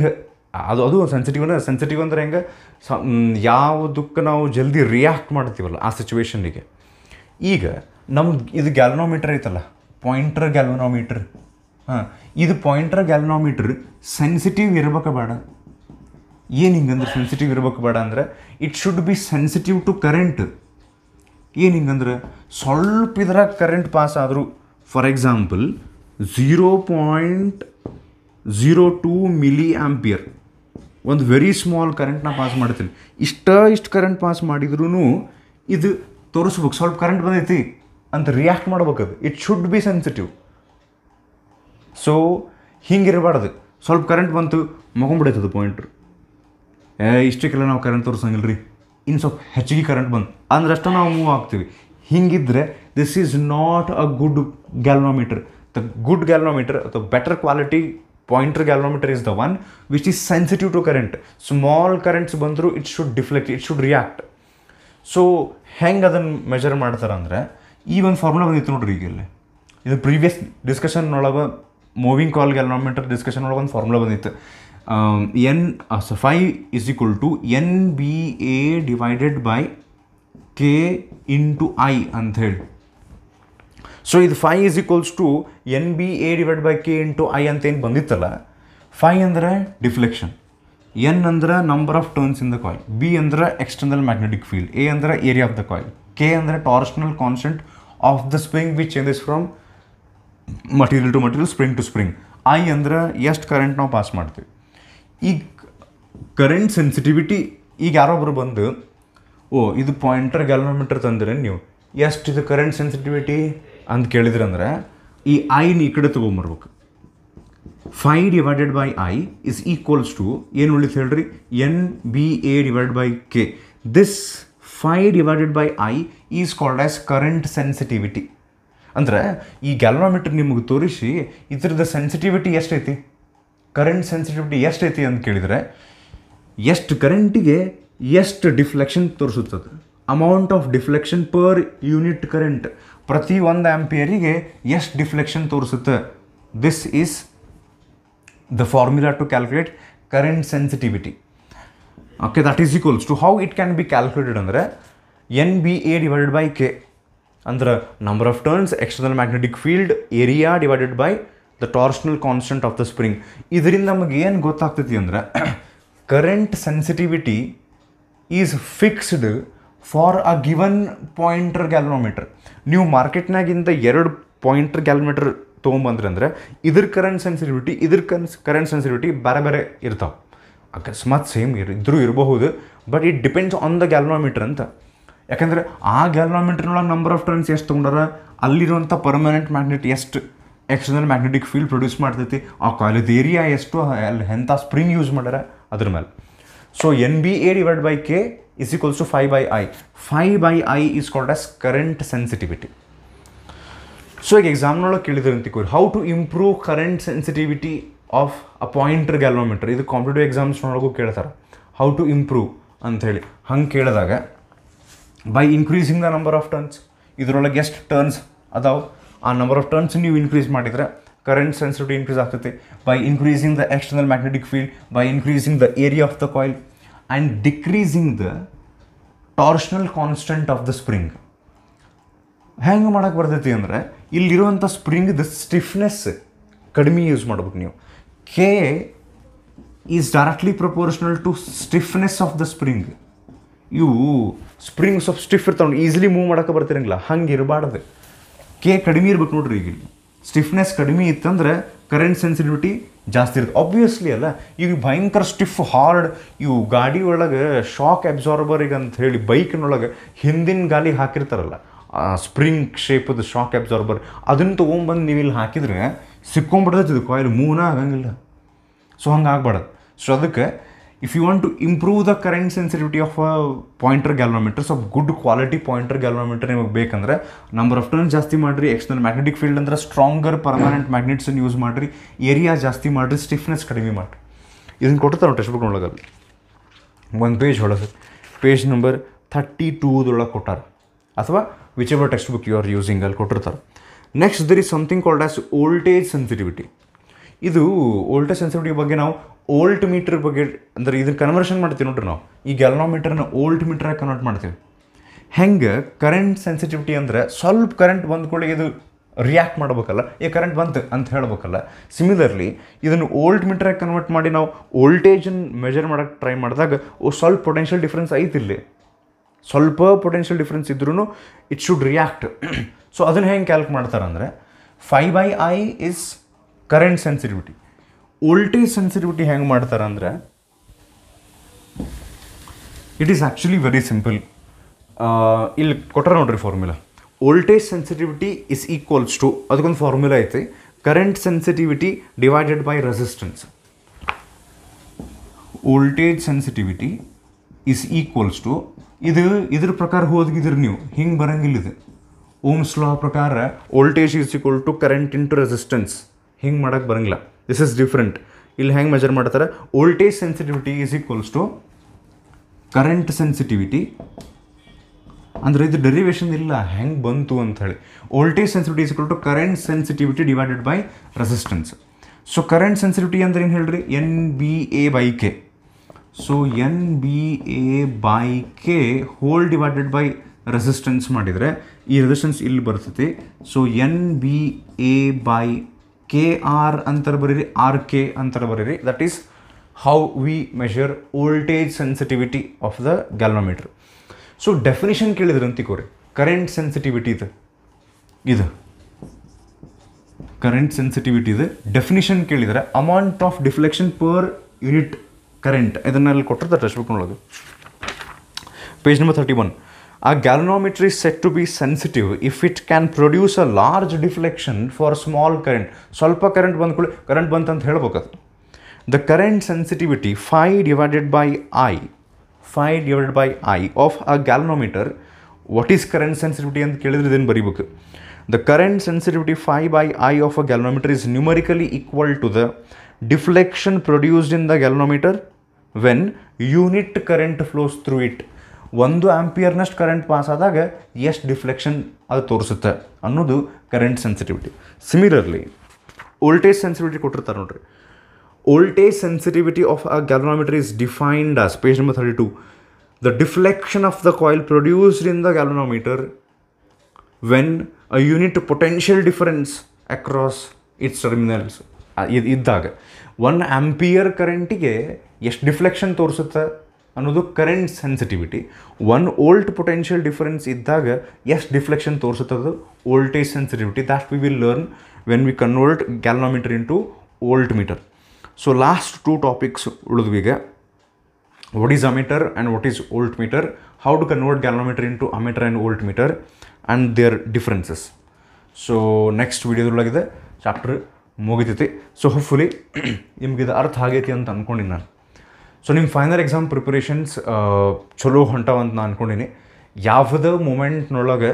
We ಅದು ಅದು ಸೆನ್ಸಿಟಿವ್ ಅಂದರೆ ಸೆನ್ಸಿಟಿವ್ ಅಂದರೆ ಹೆಂಗೆ ಸ ಯಾವುದಕ್ಕೆ ನಾವು ಜಲ್ದಿ ರಿಯಾಕ್ಟ್ ಮಾಡ್ತೀವಲ್ಲ ಆ ಸಿಚುವೇಶನ್ನಿಗೆ ಈಗ ನಮ್ಮ ಇದು ಗ್ಯಾಲ್ನೋಮೀಟರ್ ಐತಲ್ಲ ಪಾಯಿಂಟರ್ ಗ್ಯಾಲನೋಮೀಟ್ರ್ ಹಾಂ ಇದು ಪಾಯಿಂಟರ್ ಗ್ಯಾಲನೋಮೀಟ್ರ್ ಸೆನ್ಸಿಟಿವ್ ಇರಬೇಕು ಬೇಡ ಏನು ಹಿಂಗಂದ್ರೆ ಸೆನ್ಸಿಟಿವ್ ಇರಬೇಕು ಬೇಡ ಅಂದರೆ it should be sensitive to current ಏನು ಹಿಂಗಂದ್ರೆ ಸ್ವಲ್ಪ ಇದ್ರಾಗ ಕರೆಂಟ್ ಪಾಸ್ ಆದರೂ for example zero point zero two milli ampere ಒಂದು ವೆರಿ ಸ್ಮಾಲ್ ಕರೆಂಟ್ನ ಪಾಸ್ ಮಾಡ್ತೀನಿ ಇಷ್ಟ ಇಷ್ಟು ಕರೆಂಟ್ ಪಾಸ್ ಮಾಡಿದ್ರೂ ಇದು ತೋರಿಸ್ಬೇಕು ಸ್ವಲ್ಪ ಕರೆಂಟ್ ಬಂದೈತಿ ಅಂತ ರಿಯಾಕ್ಟ್ ಮಾಡ್ಬೇಕದು it should be sensitive so ಹಿಂಗಿರಬಾರ್ದು ಸ್ವಲ್ಪ ಕರೆಂಟ್ ಬಂತು ಅದು ಪಾಯಿಂಟ್ರು ಏ ಇಷ್ಟಕ್ಕೆಲ್ಲ ನಾವು ಕರೆಂಟ್ ತೋರಿಸಂಗಿಲ್ಲ ರೀ ಇನ್ನು ಸ್ವಲ್ಪ ಹೆಚ್ಚಿಗೆ ಕರೆಂಟ್ ಬಂತು ಅಂದ್ರಷ್ಟು ನಾವು ಮೂವ್ ಆಗ್ತೀವಿ ಹಿಂಗಿದ್ರೆ this is not a good galvanometer the good galvanometer ಅಥವಾ better quality pointer galvanometer is the one which is sensitive to current small currents ಬಂದರೂ it should deflect it should react so ಹೆಂಗೆ ಅದನ್ನು ಮೆಷರ್ ಮಾಡ್ತಾರೆ ಅಂದರೆ ಈ ಒಂದು ಫಾರ್ಮುಲಾ ಬಂದಿತ್ತು ನೋಡ್ರಿ ಈಗ ಇಲ್ಲಿ ಇದು ಪ್ರೀವಿಯಸ್ ಡಿಸ್ಕಷನ್ ಒಳಗೆ ಮೂವಿಂಗ್ ಕಾಲ್ ಗ್ಯಾಲೋಮೀಟರ್ ಡಿಸ್ಕಷನ್ ಒಳಗೆ ಒಂದು ಫಾರ್ಮುಲಾ ಬಂದಿತ್ತು N phi is equal to N B A divided by K into I ಅಂಥೇಳಿ ಸೊ ಇದು phi is equals to N B A divide by K into I ಅಂತ ಏನು ಬಂದಿತ್ತಲ್ಲ ಫೈ ಅಂದರೆ ಡಿಫ್ಲೆಕ್ಷನ್ ಎನ್ ಅಂದ್ರೆ number of turns in the coil B ಅಂದರೆ ಎಕ್ಸ್ಟರ್ನಲ್ ಮ್ಯಾಗ್ನೆಟಿಕ್ ಫೀಲ್ಡ್ ಎ ಅಂದರೆ area of the coil K ಅಂದರೆ torsional constant of the spring which changes from material to material spring to spring I ಅಂದರೆ ಎಷ್ಟು ಕರೆಂಟ್ ನಾವು ಪಾಸ್ ಮಾಡ್ತೀವಿ ಈಗ ಕರೆಂಟ್ ಸೆನ್ಸಿಟಿವಿಟಿ ಈಗ ಯಾರೊಬ್ಬರು ಬಂದು ಓ ಇದು ಪಾಯಿಂಟರ್ ಗ್ಯಾಲೋಮೀಟರ್ ತಂದರೆ ನೀವು ಎಷ್ಟು ಇದು ಕರೆಂಟ್ ಸೆನ್ಸಿಟಿವಿಟಿ ಅಂತ ಕೇಳಿದ್ರಂದ್ರೆ ಈ ಐನ ಈ ಕಡೆ ತೊಗೊಂಬರ್ಬೇಕು phi divided by I is equals to ಏನು ಉಳಿತು ಹೇಳ್ರಿ N B A divide by K this phi divided by I is called as current sensitivity ಅಂದರೆ ಈ ಗ್ಯಾಲ್ವಾಮೀಟ್ರ್ ನಿಮಗೆ ತೋರಿಸಿ ಇದ್ರದ್ದು ಸೆನ್ಸಿಟಿವಿಟಿ ಎಷ್ಟೈತಿ ಕರೆಂಟ್ ಸೆನ್ಸಿಟಿವಿಟಿ ಎಷ್ಟೈತಿ ಅಂತ ಕೇಳಿದರೆ ಎಷ್ಟು ಕರೆಂಟಿಗೆ ಎಷ್ಟು ಡಿಫ್ಲೆಕ್ಷನ್ ತೋರಿಸುತ್ತದೆ amount of deflection per unit current ಪ್ರತಿ ಒಂದು ಆ್ಯಂಪಿಯರಿಗೆ ಎಷ್ಟು ಡಿಫ್ಲೆಕ್ಷನ್ ತೋರಿಸುತ್ತೆ this is the formula to calculate current sensitivity okay that is equals to how it can be calculated ಅಂದರೆ N B A divided by K ಅಂದ್ರೆ number of turns external magnetic field area divided by the torsional constant of the spring ಇದರಿಂದ ನಮಗೆ ಏನು ಗೊತ್ತಾಗ್ತೈತಿ ಅಂದರೆ current sensitivity is fixed for a given pointer ಗ್ಯಾಲ್ನೋಮೀಟ್ರ್ ನೀವು ಮಾರ್ಕೆಟ್ನಾಗಿಂದ ಎರಡು ಪಾಯಿಂಟರ್ ಗ್ಯಾಲ್ಮೀಟ್ರ್ ತೊಗೊಂಬಂದ್ರೆ ಅಂದರೆ ಇದ್ರ ಕರೆಂಟ್ ಸೆನ್ಸಿಟಿವಿಟಿ ಇದ್ರ ಕನ್ಸ್ ಕರೆಂಟ್ ಸೆನ್ಸಿಟಿವಿಟಿ ಬೇರೆ ಬೇರೆ ಇರ್ತಾವೆ ಅಕಸ್ಮಾತ್ ಸೇಮ್ ಇರ್ ಇದ್ರೂ ಇರಬಹುದು but it depends on the galvanometer ಅಂತ ಯಾಕಂದರೆ ಆ ಗ್ಯಾಲ್ನೋಮೀಟ್ರ್ನೊಳಗೆ ನಂಬರ್ ಆಫ್ ಟರ್ನ್ಸ್ ಎಷ್ಟು ತೊಗೊಂಡಾರ ಅಲ್ಲಿರುವಂಥ ಪರ್ಮನೆಂಟ್ ಮ್ಯಾಗ್ನೆಟ್ ಎಷ್ಟು ಎಕ್ಸ್ಟರ್ನಲ್ ಮ್ಯಾಗ್ನೆಟಿಕ್ ಫೀಲ್ಡ್ ಪ್ರೊಡ್ಯೂಸ್ ಮಾಡ್ತೈತಿ ಆ ಕಾಲೇಜ್ ಏರಿಯಾ ಎಷ್ಟು ಅಲ್ಲಿ ಎಂಥ ಸ್ಪ್ರಿಂಗ್ ಯೂಸ್ ಮಾಡ್ಯಾರ ಅದ್ರ ಮೇಲೆ so N B A divided by K is equals to phi by I phi by I is called as current sensitivity so ಈಗ ಎಕ್ಸಾಮ್ನೊಳಗೆ ಕೇಳಿದ್ರು ಅಂತಿಕೋರಿ how to improve current sensitivity of a pointer galvanometer ಇದು ಕಾಂಪಿಟೇಟಿವ್ ಎಕ್ಸಾಮ್ಸ್ನೊಳಗೂ ಕೇಳ್ತಾರೆ ಹೌ ಟು ಇಂಪ್ರೂವ್ ಅಂಥೇಳಿ ಹಂಗೆ ಕೇಳಿದಾಗ by increasing the number of turns ಇದರೊಳಗೆ ಎಷ್ಟು ಟರ್ನ್ಸ್ ಅದಾವೆ ಆ ನಂಬರ್ ಆಫ್ ಟರ್ನ್ಸ್ ನೀವು ಇನ್ಕ್ರೀಸ್ ಮಾಡಿದರೆ current sensitivity increase ಆಗ್ತೈತೆ by increasing the external magnetic field by increasing the area of the coil and decreasing the torsional constant of the spring ಹೆಂಗೆ ಮಾಡೋಕ್ಕೆ ಬರ್ತೈತಿ ಅಂದರೆ ಇಲ್ಲಿರುವಂಥ ಸ್ಪ್ರಿಂಗ್ದು ಸ್ಟಿಫ್ನೆಸ್ ಕಡಿಮೆ ಯೂಸ್ ಮಾಡ್ಬೇಕು ನೀವು K is directly proportional to stiffness of the spring ಇವು ಸ್ಪ್ರಿಂಗ್ ಸ್ವಲ್ಪ ಸ್ಟಿಫ್ ಇರ್ತಾವೆ ಈಸಿಲಿ ಮೂವ್ ಮಾಡೋಕ್ಕೆ ಬರ್ತಿರಂಗಿಲ್ಲ ಹಂಗೆ ಇರಬಾರ್ದು ಕೆ ಕಡಿಮೆ ಇರ್ಬೇಕು ನೋಡ್ರಿ ಈಗ ಇಲ್ಲಿ ಸ್ಟಿಫ್ನೆಸ್ ಕಡಿಮೆ ಇತ್ತಂದ್ರೆ ಕರೆಂಟ್ ಸೆನ್ಸಿಟಿವಿಟಿ ಜಾಸ್ತಿ ಇರುತ್ತೆ ಆಬ್ವಿಯಸ್ಲಿ ಅಲ್ಲ ಈಗ ಭಯಂಕರ ಸ್ಟಿಫ್ ಹಾರ್ಡ್ ಇವು ಗಾಡಿ ಒಳಗೆ ಶಾಕ್ ಅಬ್ಸಾರ್ಬರಿಗೆ ಅಂತ ಹೇಳಿ ಬೈಕ್ನೊಳಗೆ ಹಿಂದಿನ ಗಾಲಿ ಹಾಕಿರ್ತಾರಲ್ಲ ಸ್ಪ್ರಿಂಗ್ ಶೇಪದ ಶಾಕ್ ಅಬ್ಸಾರ್ಬರ್ ಅದನ್ನು ತೊಗೊಂಬಂದು ನೀವು ಇಲ್ಲಿ ಹಾಕಿದರೆ ಸಿಕ್ಕೊಂಬಿಡ್ತದೆ ಇದು ಕಾಯಿಲ್ ಮೂನ ಆಗಂಗಿಲ್ಲ ಸೊ ಹಂಗೆ ಆಗ್ಬಾರ್ದು ಸೊ ಅದಕ್ಕೆ if you want to improve the current sensitivity of a pointer galvanometer ಸ್ವಲ್ಪ ಗುಡ್ ಕ್ವಾಲಿಟಿ ಪಾಯಿಂಟರ್ ಗ್ಯಾಲ್ವೋಮೀಟರ್ ನಿಮಗೆ ಬೇಕಂದ್ರೆ ನಂಬರ್ ಆಫ್ ಟರ್ನ್ ಜಾಸ್ತಿ ಮಾಡಿರಿ ಎಕ್ಸ್ಟರ್ನಲ್ ಮ್ಯಾಗ್ನೆಟಿಕ್ ಫೀಲ್ಡ್ ಅಂದ್ರೆ ಸ್ಟ್ರಾಂಗರ್ ಪರ್ಮನೆಂಟ್ ಮ್ಯಾಗ್ನೆಟ್ಸನ್ನು ಯೂಸ್ ಮಾಡಿರಿ ಏರಿಯಾ ಜಾಸ್ತಿ ಮಾಡಿರಿ ಸ್ಟಿಫ್ನೆಸ್ ಕಡಿಮೆ ಮಾಡಿರಿ ಇದನ್ನು ಕೊಟ್ಟಿರ್ತಾರೆ ಟೆಕ್ಸ್ಟ್ ಬುಕ್ ಒಳಗಲ್ಲಿ ಒಂದು ಪೇಜ್ ಹೊಳಗೆ ಪೇಜ್ ನಂಬರ್ ಥರ್ಟಿ ಟೂದೊಳಗೆ ಕೊಟ್ಟಾರೆ ಅಥವಾ whichever text book you are using ಅಲ್ಲಿ ಕೊಟ್ಟಿರ್ತಾರೆ next there is something called voltage sensitivity ಇದು ಓಲ್ಟ ಸೆನ್ಸಿಟಿವಿಟಿ ಬಗ್ಗೆ ನಾವು ಓಲ್ಟ್ ಮೀಟ್ರ್ ಬಗ್ಗೆ ಅಂದ್ರೆ ಇದ್ರ ಕನ್ವರ್ಷನ್ ಮಾಡ್ತೀವಿ ನೋಡ್ರಿ ನಾವು ಈ ಗ್ಯಾಲೋಮೀಟ್ರನ್ನ ಓಲ್ಟ್ ಮೀಟ್ರಾಗಿ ಕನ್ವರ್ಟ್ ಮಾಡ್ತೀವಿ ಹೆಂಗೆ ಕರೆಂಟ್ ಸೆನ್ಸಿಟಿವಿಟಿ ಅಂದರೆ ಸ್ವಲ್ಪ ಕರೆಂಟ್ ಬಂದ ಬಂದ್ಕೊಳ್ಳಿ ಇದು ರಿಯಾಕ್ಟ್ ಮಾಡಬೇಕಲ್ಲ ಈ ಕರೆಂಟ್ ಬಂತು ಅಂತ ಹೇಳಬೇಕಲ್ಲ ಸಿಮಿಲರ್ಲಿ ಇದನ್ನು ಓಲ್ಟ್ ಮೀಟ್ರಾಗಿ ಕನ್ವರ್ಟ್ ಮಾಡಿ ನಾವು ವೋಲ್ಟೇಜನ್ನು ಮೆಜರ್ ಮಾಡೋಕ್ಕೆ ಟ್ರೈ ಮಾಡಿದಾಗ ಸ್ವಲ್ಪ ಪೊಟೆನ್ಷಿಯಲ್ ಡಿಫ್ರೆನ್ಸ್ ಐತಿಲ್ಲಿ ಸ್ವಲ್ಪ ಪೊಟೆನ್ಷಿಯಲ್ ಡಿಫ್ರೆನ್ಸ್ ಇದ್ರೂ ಇಟ್ ಶುಡ್ ರಿಯಾಕ್ಟ್ ಸೊ ಅದನ್ನು ಹೆಂಗೆ ಕ್ಯಾಲ್ಕ್ ಮಾಡ್ತಾರೆ ಅಂದರೆ phi by I is current sensitivity voltage sensitivity ಹೆಂಗೆ ಮಾಡ್ತಾರೆ ಅಂದರೆ it is actually very simple ಇಲ್ಲಿ ಕೊಟ್ಟರೆ ನೋಡ್ರಿ formula voltage sensitivity is equals to ಅದಕ್ಕೊಂದು ಫಾರ್ಮುಲಾ ಐತಿ current sensitivity divided by resistance voltage sensitivity is equals to ಇದು ಇದ್ರ ಪ್ರಕಾರ ಹೋದಗಿದ್ರಿ ನೀವು ಹಿಂಗೆ ಬರಂಗಿಲ್ಲ ಇದು ಓಮ್ ಲಾ ಪ್ರಕಾರ voltage is equal to current into resistance ಹಿಂಗೆ ಮಾಡೋಕ್ಕೆ ಬರಂಗಿಲ್ಲ ದಿಸ್ ಇಸ್ ಡಿಫ್ರೆಂಟ್ ಇಲ್ಲಿ ಹೆಂಗೆ ಮೆಜರ್ ಮಾಡ್ತಾರೆ voltage sensitivity is equals to current sensitivity ಅಂದರೆ ಇದು ಡೆರಿವೇಷನ್ ಇಲ್ಲ ಹೆಂಗೆ ಬಂತು ಅಂತ ಹೇಳಿ voltage sensitivity is equal to current sensitivity divided by resistance so current sensitivity ಅಂದ್ರೆ ಏನು ಹೇಳ್ರಿ N B A by K so N B A by K whole divided by resistance ಮಾಡಿದರೆ ಈ ರೆಸಿಸ್ಟೆನ್ಸ್ ಇಲ್ಲಿ ಬರ್ತೈತಿ so N B A by K R ಅಂತಾರೆ ಬರೀರಿ ಆರ್ ಕೆ ಅಂತಾರೆ ಬರೀರಿ that is how we measure voltage sensitivity of the galvanometer so definition ಕೇಳಿದ್ರೆ ಅಂತಿಕೋರಿ ಕರೆಂಟ್ ಸೆನ್ಸಿಟಿವಿಟಿ ಇದು ಇದು ಕರೆಂಟ್ ಸೆನ್ಸಿಟಿವಿಟಿ ಇದು ಡೆಫಿನಿಷನ್ ಕೇಳಿದರೆ amount of deflection per unit current ಇದನ್ನೆಲ್ಲ ಕೊಟ್ಟರೆ ದಟ್ ನೋಡೋದು page number thirty one A galvanometer is said to be sensitive if it can produce a large deflection for a small current. Solpa current current The current sensitivity phi divided by i, phi divided by i of a galvanometer. What is current sensitivity? And the current sensitivity phi by i of a galvanometer is numerically equal to the deflection produced in the galvanometer when unit current flows through it. ಒಂದು ಆ್ಯಂಪಿಯರ್ನಷ್ಟು ಕರೆಂಟ್ ಪಾಸ್ ಆದಾಗ ಎಷ್ಟು ಡಿಫ್ಲೆಕ್ಷನ್ ಅದು ತೋರಿಸುತ್ತೆ ಅನ್ನೋದು current sensitivity similarly voltage sensitivity ಕೊಟ್ಟಿರ್ತಾರೆ ನೋಡ್ರಿ voltage sensitivity of a galvanometer is defined as page number thirty two the deflection of the coil produced in the galvanometer when a unit potential difference across its terminals ಇದ್ದಾಗ ಒನ್ ಆ್ಯಂಪಿಯರ್ ಕರೆಂಟಿಗೆ ಎಷ್ಟು ಡಿಫ್ಲೆಕ್ಷನ್ ತೋರಿಸುತ್ತೆ ಅನ್ನೋದು current sensitivity one volt potential difference ಇದ್ದಾಗ ಎಷ್ಟು ಡಿಫ್ಲೆಕ್ಷನ್ ತೋರಿಸುತ್ತದೆ voltage sensitivity that we will learn when we convert galvanometer to ಓಲ್ಟ್ metre so last two topics ಈಗ what is ammeter and what is volt meter how to convert galvanometer to ammeter and volt meter and their differences so next ವೀಡಿಯೋದೊಳಗಿದೆ ಚಾಪ್ಟರ್ ಮುಗಿತೈತಿ ಸೊ ಹೋಪ್ಫುಲಿ ನಿಮಗಿದು ಅರ್ಥ ಆಗೈತಿ ಅಂತ ಅಂದ್ಕೊಂಡಿನಿ ನಾನು ಸೊ ನಿಮ್ಮ ಫೈನಲ್ ಎಕ್ಸಾಮ್ ಪ್ರಿಪ್ರೇಷನ್ಸ್ ಚಲೋ ಹೊಂಟವಂತ ನಾನು ಅಂದ್ಕೊಂಡಿನಿ ಯಾವುದೋ ಮೂಮೆಂಟ್ನೊಳಗೆ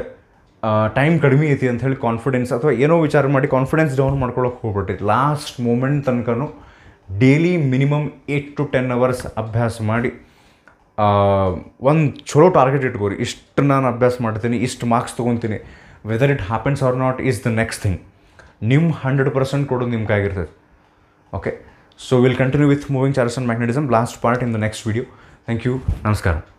ಟೈಮ್ ಕಡಿಮೆ ಐತಿ ಅಂತ ಹೇಳಿ ಕಾನ್ಫಿಡೆನ್ಸ್ ಅಥವಾ ಏನೋ ವಿಚಾರ ಮಾಡಿ ಕಾನ್ಫಿಡೆನ್ಸ್ ಡೌನ್ ಮಾಡ್ಕೊಳಕ್ಕೆ ಹೋಗ್ಬಿಟ್ರಿ ಲಾಸ್ಟ್ ಮೂಮೆಂಟ್ ತನಕನೂ daily minimum eight to ten hours ಅಭ್ಯಾಸ ಮಾಡಿ ಒಂದು ಚಲೋ ಟಾರ್ಗೆಟ್ ಇಟ್ಕೋರಿ ಇಷ್ಟು ನಾನು ಅಭ್ಯಾಸ ಮಾಡ್ತೀನಿ ಇಷ್ಟು ಮಾರ್ಕ್ಸ್ ತೊಗೊತೀನಿ whether it happens or not is the next thing ನಿಮ್ಮ ಹಂಡ್ರೆಡ್ ಪರ್ಸೆಂಟ್ ಕೊಡೋದು ನಿಮ್ಗೆ okay So we'll continue with moving charges and magnetism last part in the next video. Thank you. Namaskaram.